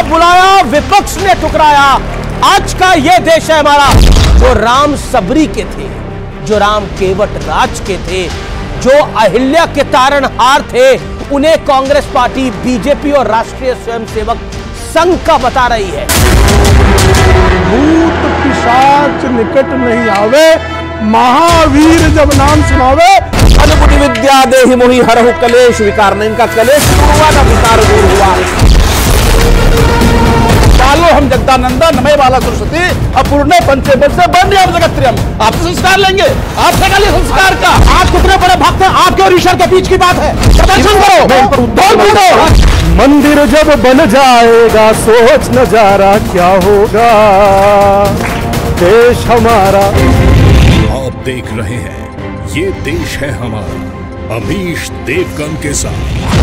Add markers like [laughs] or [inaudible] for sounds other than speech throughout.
ने बुलाया विपक्ष ने ठुकराया आज का यह देश है हमारा जो राम सबरी के थे जो राम केवट राज के थे जो अहिल्या के तारण हार थे उन्हें कांग्रेस पार्टी बीजेपी और राष्ट्रीय स्वयंसेवक संघ का बता रही है भूत पिशाच निकट नहीं आवे महावीर जब नाम सुनावे अनुभूति विद्या देहि मोहि हरहु कलेश विकार इनका कलेश हुआ ना विकार दूर हुआ चालो हम जगदानंदा नमय बाला सरस्वती अपूर्ण पंचेबल से बन रहे जगत त्रियम आप संस्कार लेंगे आप सकाली संस्कार का आप कितने बड़े भक्त हैं आपके और ईश्वर के बीच की बात है प्रदर्शन करो मंदिर जब बन जाएगा सोच नजारा क्या होगा देश हमारा आप देख रहे हैं ये देश है हमारा अमीश देवगन के साथ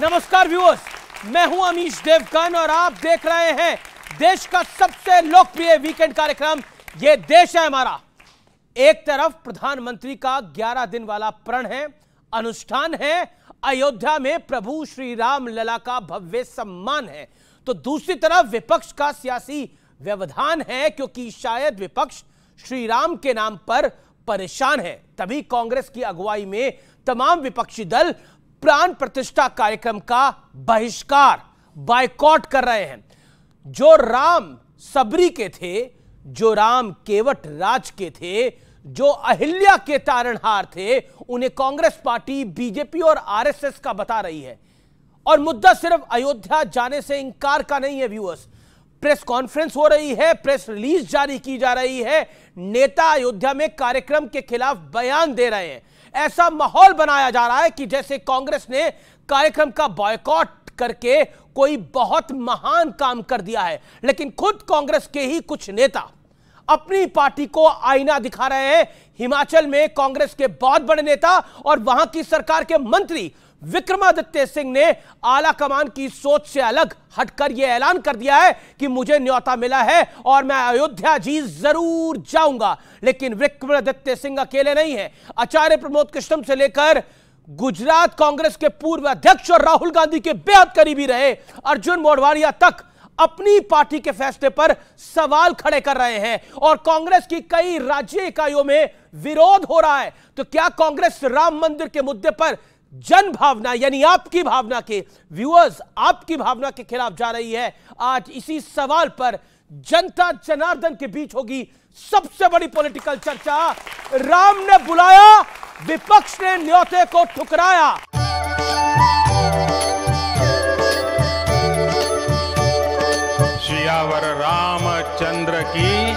नमस्कार व्यूअर्स मैं हूं अमीश देवगन और आप देख रहे हैं देश का सबसे लोकप्रिय वीकेंड कार्यक्रम ये देश है हमारा एक तरफ प्रधानमंत्री का 11 दिन वाला प्रण है अनुष्ठान है अयोध्या में प्रभु श्री राम लला का भव्य सम्मान है तो दूसरी तरफ विपक्ष का सियासी व्यवधान है क्योंकि शायद विपक्ष श्री राम के नाम पर परेशान है तभी कांग्रेस की अगुवाई में तमाम विपक्षी दल प्राण प्रतिष्ठा कार्यक्रम का बहिष्कार बायकॉट कर रहे हैं जो राम सबरी के थे जो राम केवट राज के थे जो अहिल्या के तारणहार थे उन्हें कांग्रेस पार्टी बीजेपी और आरएसएस का बता रही है और मुद्दा सिर्फ अयोध्या जाने से इंकार का नहीं है व्यूअर्स प्रेस कॉन्फ्रेंस हो रही है प्रेस रिलीज जारी की जा रही है नेता अयोध्या में कार्यक्रम के खिलाफ बयान दे रहे हैं ऐसा माहौल बनाया जा रहा है कि जैसे कांग्रेस ने कार्यक्रम का बॉयकॉट करके कोई बहुत महान काम कर दिया है लेकिन खुद कांग्रेस के ही कुछ नेता अपनी पार्टी को आईना दिखा रहे हैं हिमाचल में कांग्रेस के बहुत बड़े नेता और वहां की सरकार के मंत्री विक्रमादित्य सिंह ने आला कमान की सोच से अलग हटकर यह ऐलान कर दिया है कि मुझे न्योता मिला है और मैं अयोध्या जी जरूर जाऊंगा लेकिन विक्रमादित्य सिंह अकेले नहीं है आचार्य प्रमोद कृष्णम से लेकर गुजरात कांग्रेस के पूर्व अध्यक्ष और राहुल गांधी के बेहद करीबी रहे अर्जुन मोडवाड़िया तक अपनी पार्टी के फैसले पर सवाल खड़े कर रहे हैं और कांग्रेस की कई राज्य इकाइयों में विरोध हो रहा है तो क्या कांग्रेस राम मंदिर के मुद्दे पर जन भावना यानी आपकी भावना के व्यूअर्स आपकी भावना के खिलाफ जा रही है आज इसी सवाल पर जनता जनार्दन के बीच होगी सबसे बड़ी पॉलिटिकल चर्चा राम ने बुलाया विपक्ष ने न्योते को ठुकराया राम रामचंद्र की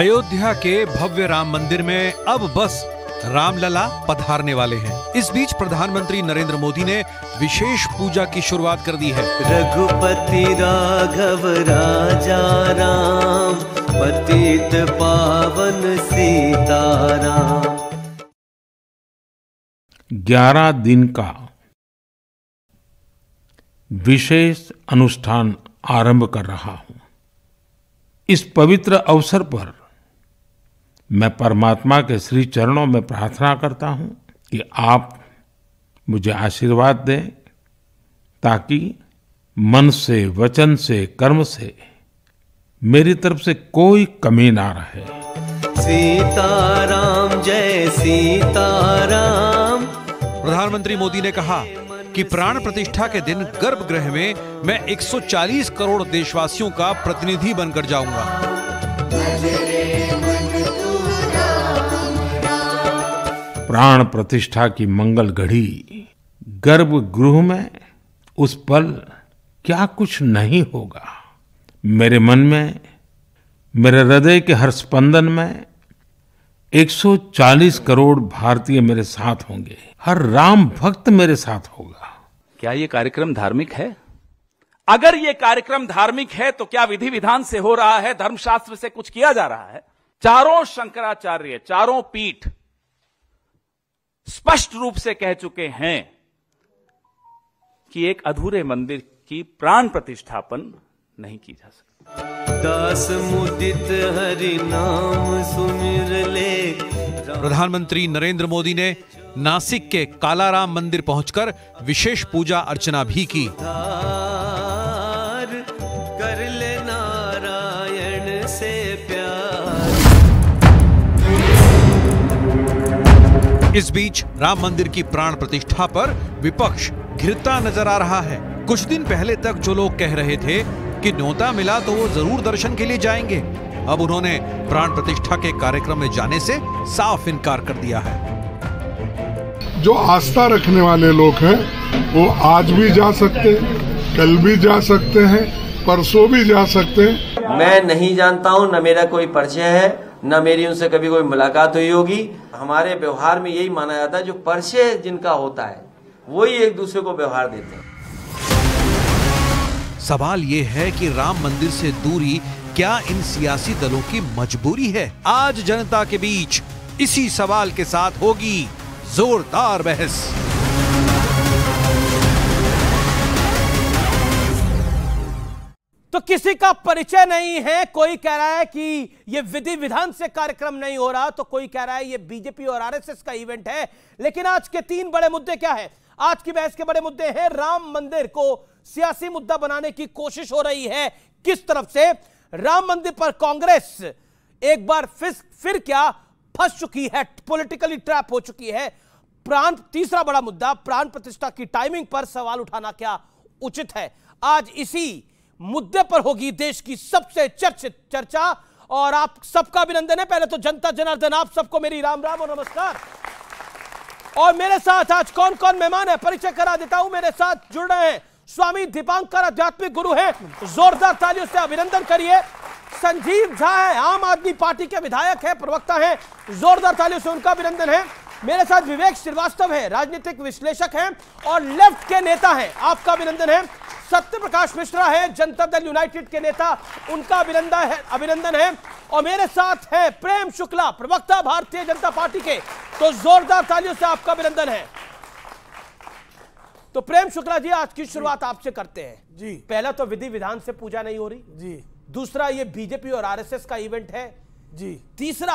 अयोध्या के भव्य राम मंदिर में अब बस रामलला पधारने वाले हैं इस बीच प्रधानमंत्री नरेंद्र मोदी ने विशेष पूजा की शुरुआत कर दी है रघुपति राघव राजा राम पतित पावन सीताराम ग्यारह दिन का विशेष अनुष्ठान आरंभ कर रहा हूं इस पवित्र अवसर पर मैं परमात्मा के श्री चरणों में प्रार्थना करता हूँ कि आप मुझे आशीर्वाद दें ताकि मन से वचन से कर्म से मेरी तरफ से कोई कमी ना रहे सीताराम जय सीताराम प्रधानमंत्री मोदी ने कहा कि प्राण प्रतिष्ठा के दिन गर्भगृह में मैं 140 करोड़ देशवासियों का प्रतिनिधि बनकर जाऊंगा प्राण प्रतिष्ठा की मंगल घड़ी गर्भ गृह में उस पल क्या कुछ नहीं होगा मेरे मन में मेरे हृदय के हर स्पंदन में 140 करोड़ भारतीय मेरे साथ होंगे हर राम भक्त मेरे साथ होगा क्या ये कार्यक्रम धार्मिक है अगर ये कार्यक्रम धार्मिक है तो क्या विधि विधान से हो रहा है धर्मशास्त्र से कुछ किया जा रहा है चारों शंकराचार्य चारों पीठ स्पष्ट रूप से कह चुके हैं कि एक अधूरे मंदिर की प्राण प्रतिष्ठापन नहीं की जा सकती दास मुदित हरि नाम सुमिर ले प्रधानमंत्री नरेंद्र मोदी ने नासिक के कालाराम मंदिर पहुंचकर विशेष पूजा अर्चना भी की इस बीच राम मंदिर की प्राण प्रतिष्ठा पर विपक्ष घिरता नजर आ रहा है कुछ दिन पहले तक जो लोग कह रहे थे कि न्योता मिला तो वो जरूर दर्शन के लिए जाएंगे अब उन्होंने प्राण प्रतिष्ठा के कार्यक्रम में जाने से साफ इनकार कर दिया है जो आस्था रखने वाले लोग हैं वो आज भी जा सकते कल भी जा सकते हैं परसों भी जा सकते हैं मैं नहीं जानता हूँ न मेरा कोई परिचय है न मेरी उनसे कभी कोई मुलाकात हुई होगी हमारे व्यवहार में यही माना जाता है जो परिचय जिनका होता है वही एक दूसरे को व्यवहार देते हैं सवाल ये है कि राम मंदिर से दूरी क्या इन सियासी दलों की मजबूरी है आज जनता के बीच इसी सवाल के साथ होगी जोरदार बहस तो किसी का परिचय नहीं है कोई कह रहा है कि यह विधि विधान से कार्यक्रम नहीं हो रहा तो कोई कह रहा है यह बीजेपी और आरएसएस का इवेंट है लेकिन आज के तीन बड़े मुद्दे क्या है आज की बहस के बड़े मुद्दे हैं राम मंदिर को सियासी मुद्दा बनाने की कोशिश हो रही है किस तरफ से राम मंदिर पर कांग्रेस एक बार फिर फिर क्या फंस चुकी है पोलिटिकली ट्रैप हो चुकी है प्राण तीसरा बड़ा मुद्दा प्राण प्रतिष्ठा की टाइमिंग पर सवाल उठाना क्या उचित है आज इसी मुद्दे पर होगी देश की सबसे चर्चित चर्चा और आप सबका अभिनंदन है पहले तो जनता जनार्दन आप सबको मेरी राम राम और नमस्कार और मेरे साथ आज कौन कौन मेहमान है परिचय करा देता हूं मेरे साथ जुड़ रहे हैं स्वामी दीपांकर आध्यात्मिक गुरु हैं जोरदार तालियों से अभिनंदन करिए संजीव झा है आम आदमी पार्टी के विधायक है प्रवक्ता है जोरदार तालियों से उनका अभिनंदन है मेरे साथ विवेक श्रीवास्तव है राजनीतिक विश्लेषक हैं और लेफ्ट के नेता हैं आपका अभिनंदन है सत्य प्रकाश मिश्रा है जनता दल यूनाइटेड के नेता उनका अभिनंदन है अभिनंदन है और मेरे साथ है प्रेम शुक्ला प्रवक्ता भारतीय जनता पार्टी के तो जोरदार तालियों से आपका अभिनंदन है तो प्रेम शुक्ला जी आज की शुरुआत आपसे करते हैं जी पहला तो विधि विधान से पूजा नहीं हो रही जी दूसरा ये बीजेपी और आरएसएस का इवेंट है जी तीसरा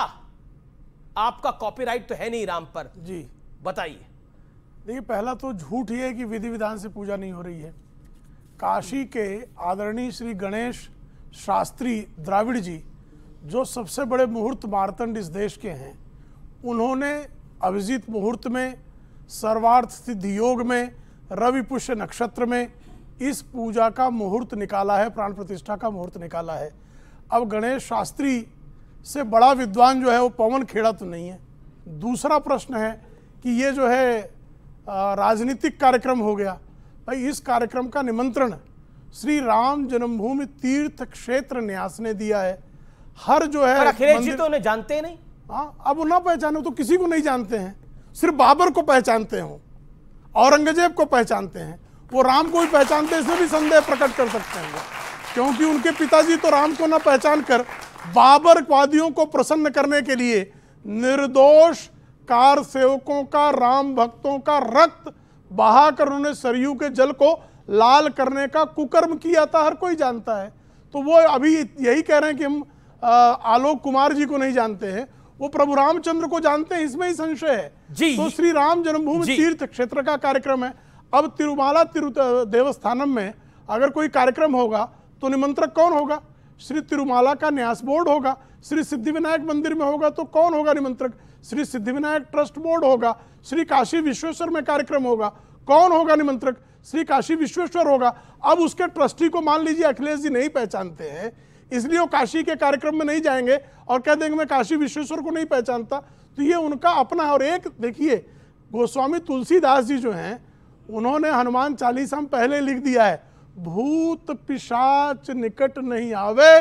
आपका कॉपीराइट तो है नहीं राम पर जी बताइए देखिए पहला तो झूठ ही है कि विधि विधान से पूजा नहीं हो रही है काशी के आदरणीय श्री गणेश शास्त्री द्राविड़ जी जो सबसे बड़े मुहूर्त मारतंड इस देश के हैं उन्होंने अभिजीत मुहूर्त में सर्वार्थ सिद्धि योग में रवि पुष्य नक्षत्र में इस पूजा का मुहूर्त निकाला है प्राण प्रतिष्ठा का मुहूर्त निकाला है अब गणेश शास्त्री से बड़ा विद्वान जो है वो पवन खेड़ा तो नहीं है दूसरा प्रश्न है कि ये जो है राजनीतिक कार्यक्रम हो गया भाई इस कार्यक्रम का निमंत्रण श्री राम जन्मभूमि तीर्थ क्षेत्र न्यास ने दिया है हर जो है अखिलेश जी तो उन्हें जानते नहीं हाँ अब ना पहचाने तो किसी को नहीं जानते हैं सिर्फ बाबर को पहचानते हो औरंगजेब को पहचानते हैं वो राम को भी पहचानते इसमें भी संदेह प्रकट कर सकते हैं क्योंकि उनके पिताजी तो राम को ना पहचान कर बाबरवादियों को प्रसन्न करने के लिए निर्दोष कार सेवकों का राम भक्तों का रक्त बहाकर उन्होंने सरयू के जल को लाल करने का कुकर्म किया था हर कोई जानता है तो वो अभी यही कह रहे हैं कि हम आलोक कुमार जी को नहीं जानते हैं वो प्रभु रामचंद्र को जानते हैं इसमें ही संशय है जी तो श्री राम जन्मभूमि तीर्थ क्षेत्र का कार्यक्रम है अब तिरुमाला तिरु देवस्थानम में अगर कोई कार्यक्रम होगा तो निमंत्रक कौन होगा श्री तिरुमाला का न्यास बोर्ड होगा श्री सिद्धिविनायक मंदिर में होगा तो कौन होगा निमंत्रक श्री सिद्धिविनायक ट्रस्ट बोर्ड होगा श्री काशी विश्वेश्वर में कार्यक्रम होगा कौन होगा निमंत्रक श्री काशी विश्वेश्वर होगा अब उसके ट्रस्टी को मान लीजिए अखिलेश जी नहीं पहचानते हैं इसलिए वो काशी के कार्यक्रम में नहीं जाएंगे और कह देंगे मैं काशी विश्वेश्वर को नहीं पहचानता तो ये उनका अपना और एक देखिए गोस्वामी तुलसीदास जी जो हैं उन्होंने हनुमान चालीसा में पहले लिख दिया है भूत पिशाच निकट नहीं आवे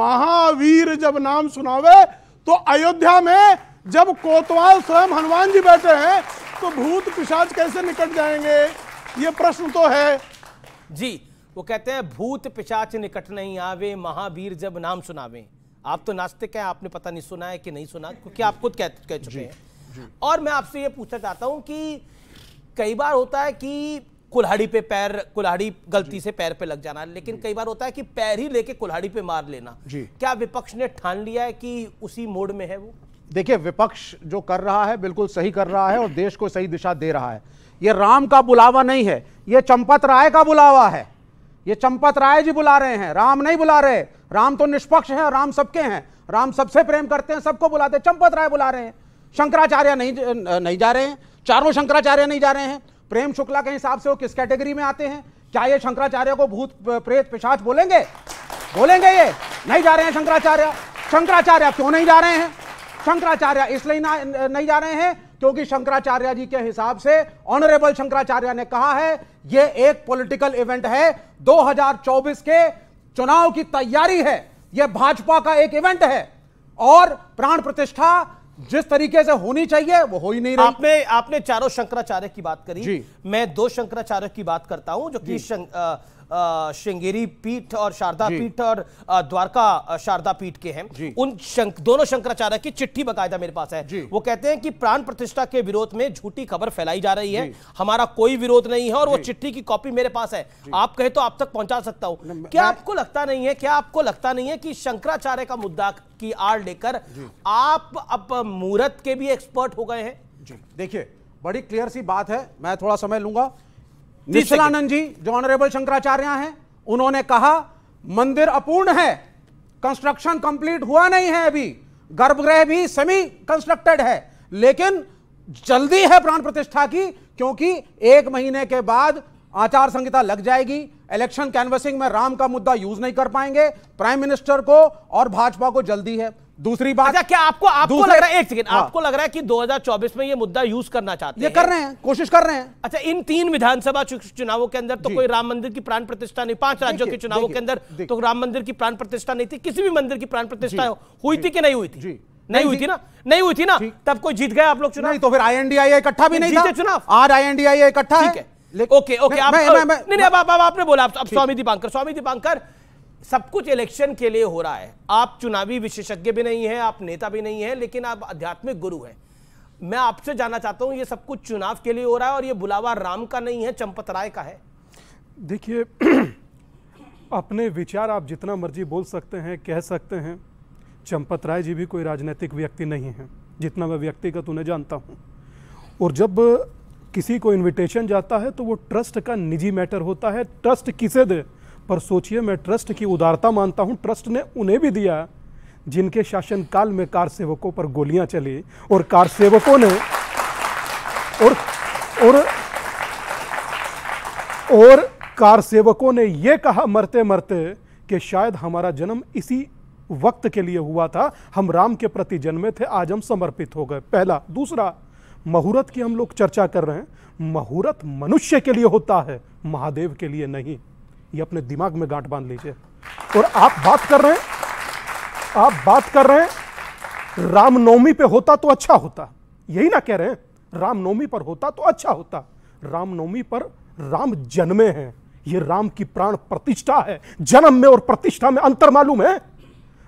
महावीर जब नाम सुनावे तो अयोध्या में जब कोतवाल स्वयं हनुमान जी बैठे हैं तो भूत पिशाच कैसे निकट जाएंगे ये प्रश्न तो है जी वो कहते हैं भूत पिशाच निकट नहीं आवे महावीर जब नाम सुनावे आप तो नास्तिक हैं आपने पता नहीं सुना है कि नहीं सुना क्योंकि आप खुद कह, कह चुके हैं और मैं आपसे ये पूछना चाहता हूँ कि कई बार होता है कि कुल्हाड़ी पे पैर कुल्हाड़ी गलती से पैर पे लग जाना लेकिन कई बार होता है कि पैर ही लेके कुल्हाड़ी पे मार लेना क्या विपक्ष ने ठान लिया है कि उसी मोड में है वो देखिए विपक्ष जो कर रहा है बिल्कुल सही कर रहा है और देश को सही दिशा दे रहा है ये राम का बुलावा नहीं है ये चंपत राय का बुलावा है ये चंपत राय जी बुला रहे हैं राम नहीं बुला रहे राम तो निष्पक्ष है राम सबके हैं राम सबसे प्रेम करते हैं सबको बुलाते हैं चंपत राय बुला रहे हैं शंकराचार्य नहीं नहीं जा रहे हैं चारों शंकराचार्य नहीं जा रहे हैं प्रेम शुक्ला के हिसाब से वो किस कैटेगरी में आते हैं क्या ये शंकराचार्य को भूत प्रेत पिशाच बोलेंगे बोलेंगे ये नहीं जा रहे हैं शंकराचार्य शंकराचार्य क्यों नहीं जा रहे हैं शंकराचार्य इसलिए ना नहीं जा रहे हैं क्योंकि शंकराचार्य जी के हिसाब से ऑनरेबल शंकराचार्य ने कहा है यह एक पॉलिटिकल इवेंट है 2024 के चुनाव की तैयारी है यह भाजपा का एक इवेंट है और प्राण प्रतिष्ठा जिस तरीके से होनी चाहिए वो हो ही नहीं रही आपने आपने चारों शंकराचार्य की बात करी मैं दो शंकराचार्य की बात करता हूं जो कि श्रृंगेरी पीठ और शारदा पीठ और द्वारका शारदा पीठ के हैं उन शंक, दोनों शंकराचार्य की चिट्ठी बकायदा मेरे पास है वो कहते हैं कि प्राण प्रतिष्ठा के विरोध में झूठी खबर फैलाई जा रही है हमारा कोई विरोध नहीं है और वो चिट्ठी की कॉपी मेरे पास है आप कहे तो आप तक पहुंचा सकता हूं क्या आपको लगता नहीं है क्या आपको लगता नहीं है कि शंकराचार्य का मुद्दा की आड़ लेकर आप अब मूर्त के भी एक्सपर्ट हो गए हैं जी देखिए बड़ी क्लियर सी बात है मैं थोड़ा समय लूंगा निश्चलानंद जी जो ऑनरेबल शंकराचार्य हैं उन्होंने कहा मंदिर अपूर्ण है कंस्ट्रक्शन कंप्लीट हुआ नहीं है अभी गर्भगृह भी सेमी कंस्ट्रक्टेड है लेकिन जल्दी है प्राण प्रतिष्ठा की क्योंकि एक महीने के बाद आचार संहिता लग जाएगी इलेक्शन कैनवसिंग में राम का मुद्दा यूज नहीं कर पाएंगे प्राइम मिनिस्टर को और भाजपा को जल्दी है दूसरी बात अच्छा क्या आपको आपको लग रहा है एक सेकंड हाँ। आपको लग रहा है कि 2024 में ये मुद्दा यूज करना चाहते हैं ये कर रहे हैं कोशिश कर रहे हैं अच्छा इन तीन विधानसभा चुनावों के अंदर तो कोई राम मंदिर की प्राण प्रतिष्ठा नहीं पांच राज्यों के चुनावों के अंदर तो राम मंदिर की प्राण प्रतिष्ठा नहीं थी किसी भी मंदिर की प्राण प्रतिष्ठा हुई थी कि नहीं हुई थी नहीं हुई थी ना नहीं हुई थी ना तब कोई जीत गया आप लोग चुनाव तो फिर आई एनडीआई इकट्ठा भी नहीं था चुनाव आज एनडीआई इकट्ठा ओके ओके आपने बोला आप स्वामी दीपांकर स्वामी दीपांकर सब कुछ इलेक्शन के लिए हो रहा है आप चुनावी विशेषज्ञ भी नहीं है आप नेता भी नहीं है लेकिन आप आध्यात्मिक गुरु हैं मैं आपसे जानना चाहता हूं ये सब कुछ चुनाव के लिए हो रहा है और ये बुलावा राम का नहीं है चंपत राय का है देखिए [clears throat] अपने विचार आप जितना मर्जी बोल सकते हैं कह सकते हैं चंपत राय जी भी कोई राजनीतिक व्यक्ति नहीं है जितना मैं व्यक्तिगत उन्हें जानता हूँ और जब किसी को इन्विटेशन जाता है तो वो ट्रस्ट का निजी मैटर होता है ट्रस्ट किसे दे पर सोचिए मैं ट्रस्ट की उदारता मानता हूँ ट्रस्ट ने उन्हें भी दिया जिनके शासनकाल में कार सेवकों पर गोलियां चली और कार सेवकों ने और और और कार सेवकों ने यह कहा मरते मरते कि शायद हमारा जन्म इसी वक्त के लिए हुआ था हम राम के प्रति जन्मे थे आज हम समर्पित हो गए पहला दूसरा मुहूर्त की हम लोग चर्चा कर रहे हैं मुहूर्त मनुष्य के लिए होता है महादेव के लिए नहीं ये अपने दिमाग में गांठ बांध लीजिए और आप बात कर रहे हैं आप बात कर रहे हैं रामनवमी पे होता तो अच्छा होता यही ना कह रहे हैं रामनवमी पर होता तो अच्छा होता रामनवमी पर राम जन्मे हैं ये राम की प्राण प्रतिष्ठा है जन्म में और प्रतिष्ठा में अंतर मालूम है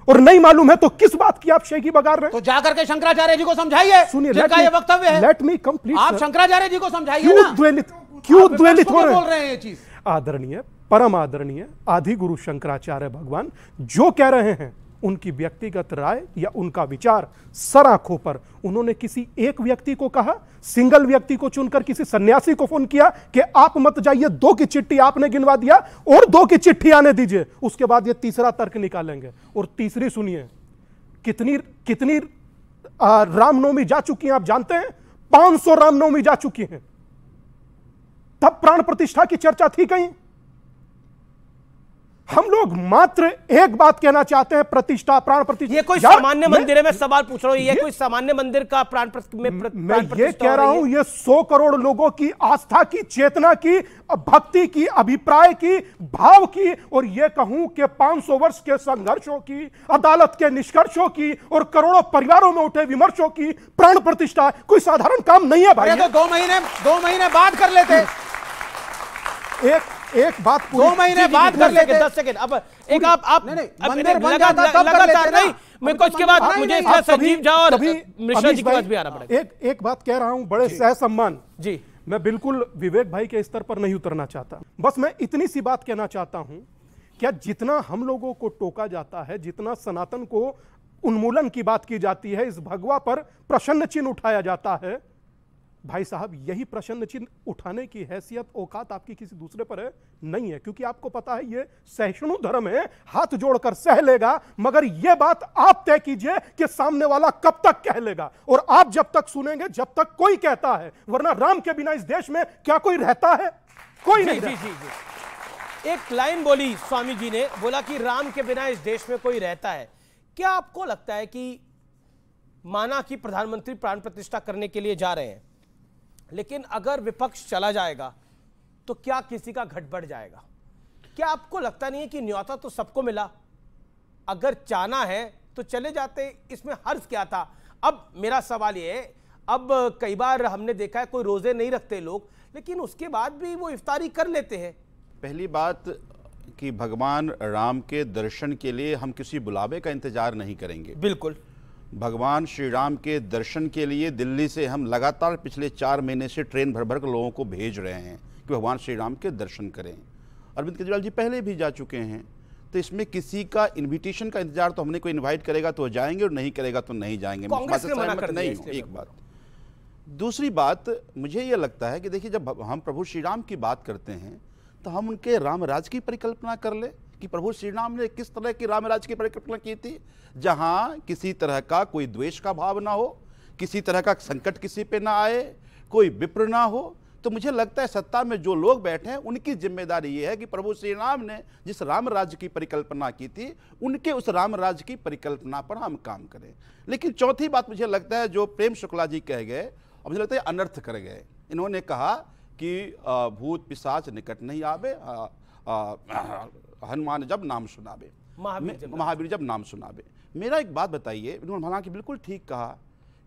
और नहीं मालूम है तो किस बात की आप शेखी बगा रहे तो जाकर के शंकराचार्य जी को समझाइए सुनिए ये वक्तव्य है लेट मी कंप्लीट आप शंकराचार्य जी को समझाइए क्यों द्वेलित क्यों द्वेलित हो रहे हैं आदरणीय परम आदरणीय आदि गुरु शंकराचार्य भगवान जो कह रहे हैं उनकी व्यक्तिगत राय या उनका विचार सर आंखों पर उन्होंने किसी एक व्यक्ति को कहा सिंगल व्यक्ति को चुनकर किसी सन्यासी को फोन किया कि आप मत जाइए दो की चिट्ठी आपने गिनवा दिया और दो की चिट्ठी आने दीजिए उसके बाद ये तीसरा तर्क निकालेंगे और तीसरी सुनिए कितनी कितनी रामनवमी जा चुकी हैं आप जानते हैं सौ रामनवमी जा चुकी हैं तब प्राण प्रतिष्ठा की चर्चा थी कहीं हम लोग मात्र एक बात कहना चाहते हैं प्रतिष्ठा प्राण प्रतिष्ठा ये कोई सामान्य मंदिर है मैं सवाल पूछ रहा हूँ ये, ये कोई सामान्य मंदिर का प्राण मैं ये कह रहा हूँ ये सौ करोड़ लोगों की आस्था की चेतना की भक्ति की अभिप्राय की भाव की और ये कहूं कि 500 वर्ष के संघर्षों की अदालत के निष्कर्षों की और करोड़ों परिवारों में उठे विमर्शों की प्राण प्रतिष्ठा कोई साधारण काम नहीं है भाई तो दो महीने दो महीने बाद कर लेते एक एक बात दो महीने बाद कर लेते दस सेकेंड अब एक आप आप नहीं नहीं मंदिर बन जाता तब कर लेते नहीं मैं कुछ के बाद मुझे इसका संजीव झा और मिश्रा जी के पास भी आना पड़ेगा एक एक बात कह रहा हूं बड़े सह सम्मान जी मैं बिल्कुल विवेक भाई के स्तर पर नहीं उतरना चाहता बस मैं इतनी सी बात कहना चाहता हूं क्या जितना हम लोगों को टोका जाता है जितना सनातन को उन्मूलन की बात की जाती है इस भगवा पर प्रसन्न चिन्ह उठाया जाता है भाई साहब यही प्रसन्न चिन्ह उठाने की हैसियत औकात आपकी किसी दूसरे पर है नहीं है क्योंकि आपको पता है ये सहिष्णु धर्म है हाथ जोड़कर सह लेगा मगर यह बात आप तय कीजिए कि सामने वाला कब तक कह लेगा और आप जब तक सुनेंगे जब तक कोई कहता है वरना राम के बिना इस देश में क्या कोई रहता है कोई जी, नहीं जी, जी, जी। एक लाइन बोली स्वामी जी ने बोला कि राम के बिना इस देश में कोई रहता है क्या आपको लगता है कि माना कि प्रधानमंत्री प्राण प्रतिष्ठा करने के लिए जा रहे हैं लेकिन अगर विपक्ष चला जाएगा तो क्या किसी का घट बढ़ जाएगा क्या आपको लगता नहीं है कि न्योता तो सबको मिला अगर चाहना है तो चले जाते इसमें हर्ज क्या था अब मेरा सवाल ये है अब कई बार हमने देखा है कोई रोज़े नहीं रखते लोग लेकिन उसके बाद भी वो इफ्तारी कर लेते हैं पहली बात कि भगवान राम के दर्शन के लिए हम किसी बुलावे का इंतजार नहीं करेंगे बिल्कुल भगवान श्री राम के दर्शन के लिए दिल्ली से हम लगातार पिछले चार महीने से ट्रेन भर भर कर लोगों को भेज रहे हैं कि भगवान श्री राम के दर्शन करें अरविंद केजरीवाल जी पहले भी जा चुके हैं तो इसमें किसी का इनविटेशन का इंतजार तो हमने कोई इनवाइट करेगा तो जाएंगे और नहीं करेगा तो नहीं जाएंगे नहीं एक बात दूसरी बात मुझे यह लगता है कि देखिए जब हम प्रभु श्री राम की बात करते हैं तो हम उनके राम राज की परिकल्पना कर ले कि प्रभु श्री राम ने किस तरह की रामराज की परिकल्पना की थी जहाँ किसी तरह का कोई द्वेष का भाव ना हो किसी तरह का संकट किसी पे ना आए कोई विप्र ना हो तो मुझे लगता है सत्ता में जो लोग बैठे हैं उनकी जिम्मेदारी ये है कि प्रभु श्री राम ने जिस राम राज्य की परिकल्पना की थी उनके उस राम राज्य की परिकल्पना पर हम काम करें लेकिन चौथी बात मुझे लगता है जो प्रेम शुक्ला जी कह गए और मुझे लगता है अनर्थ कर गए इन्होंने कहा कि भूत पिशाच निकट नहीं आवे हनुमान जब नाम सुनाबे महावीर जब नाम सुनाबे मेरा एक बात बताइए इन्होंने हालांकि बिल्कुल ठीक कहा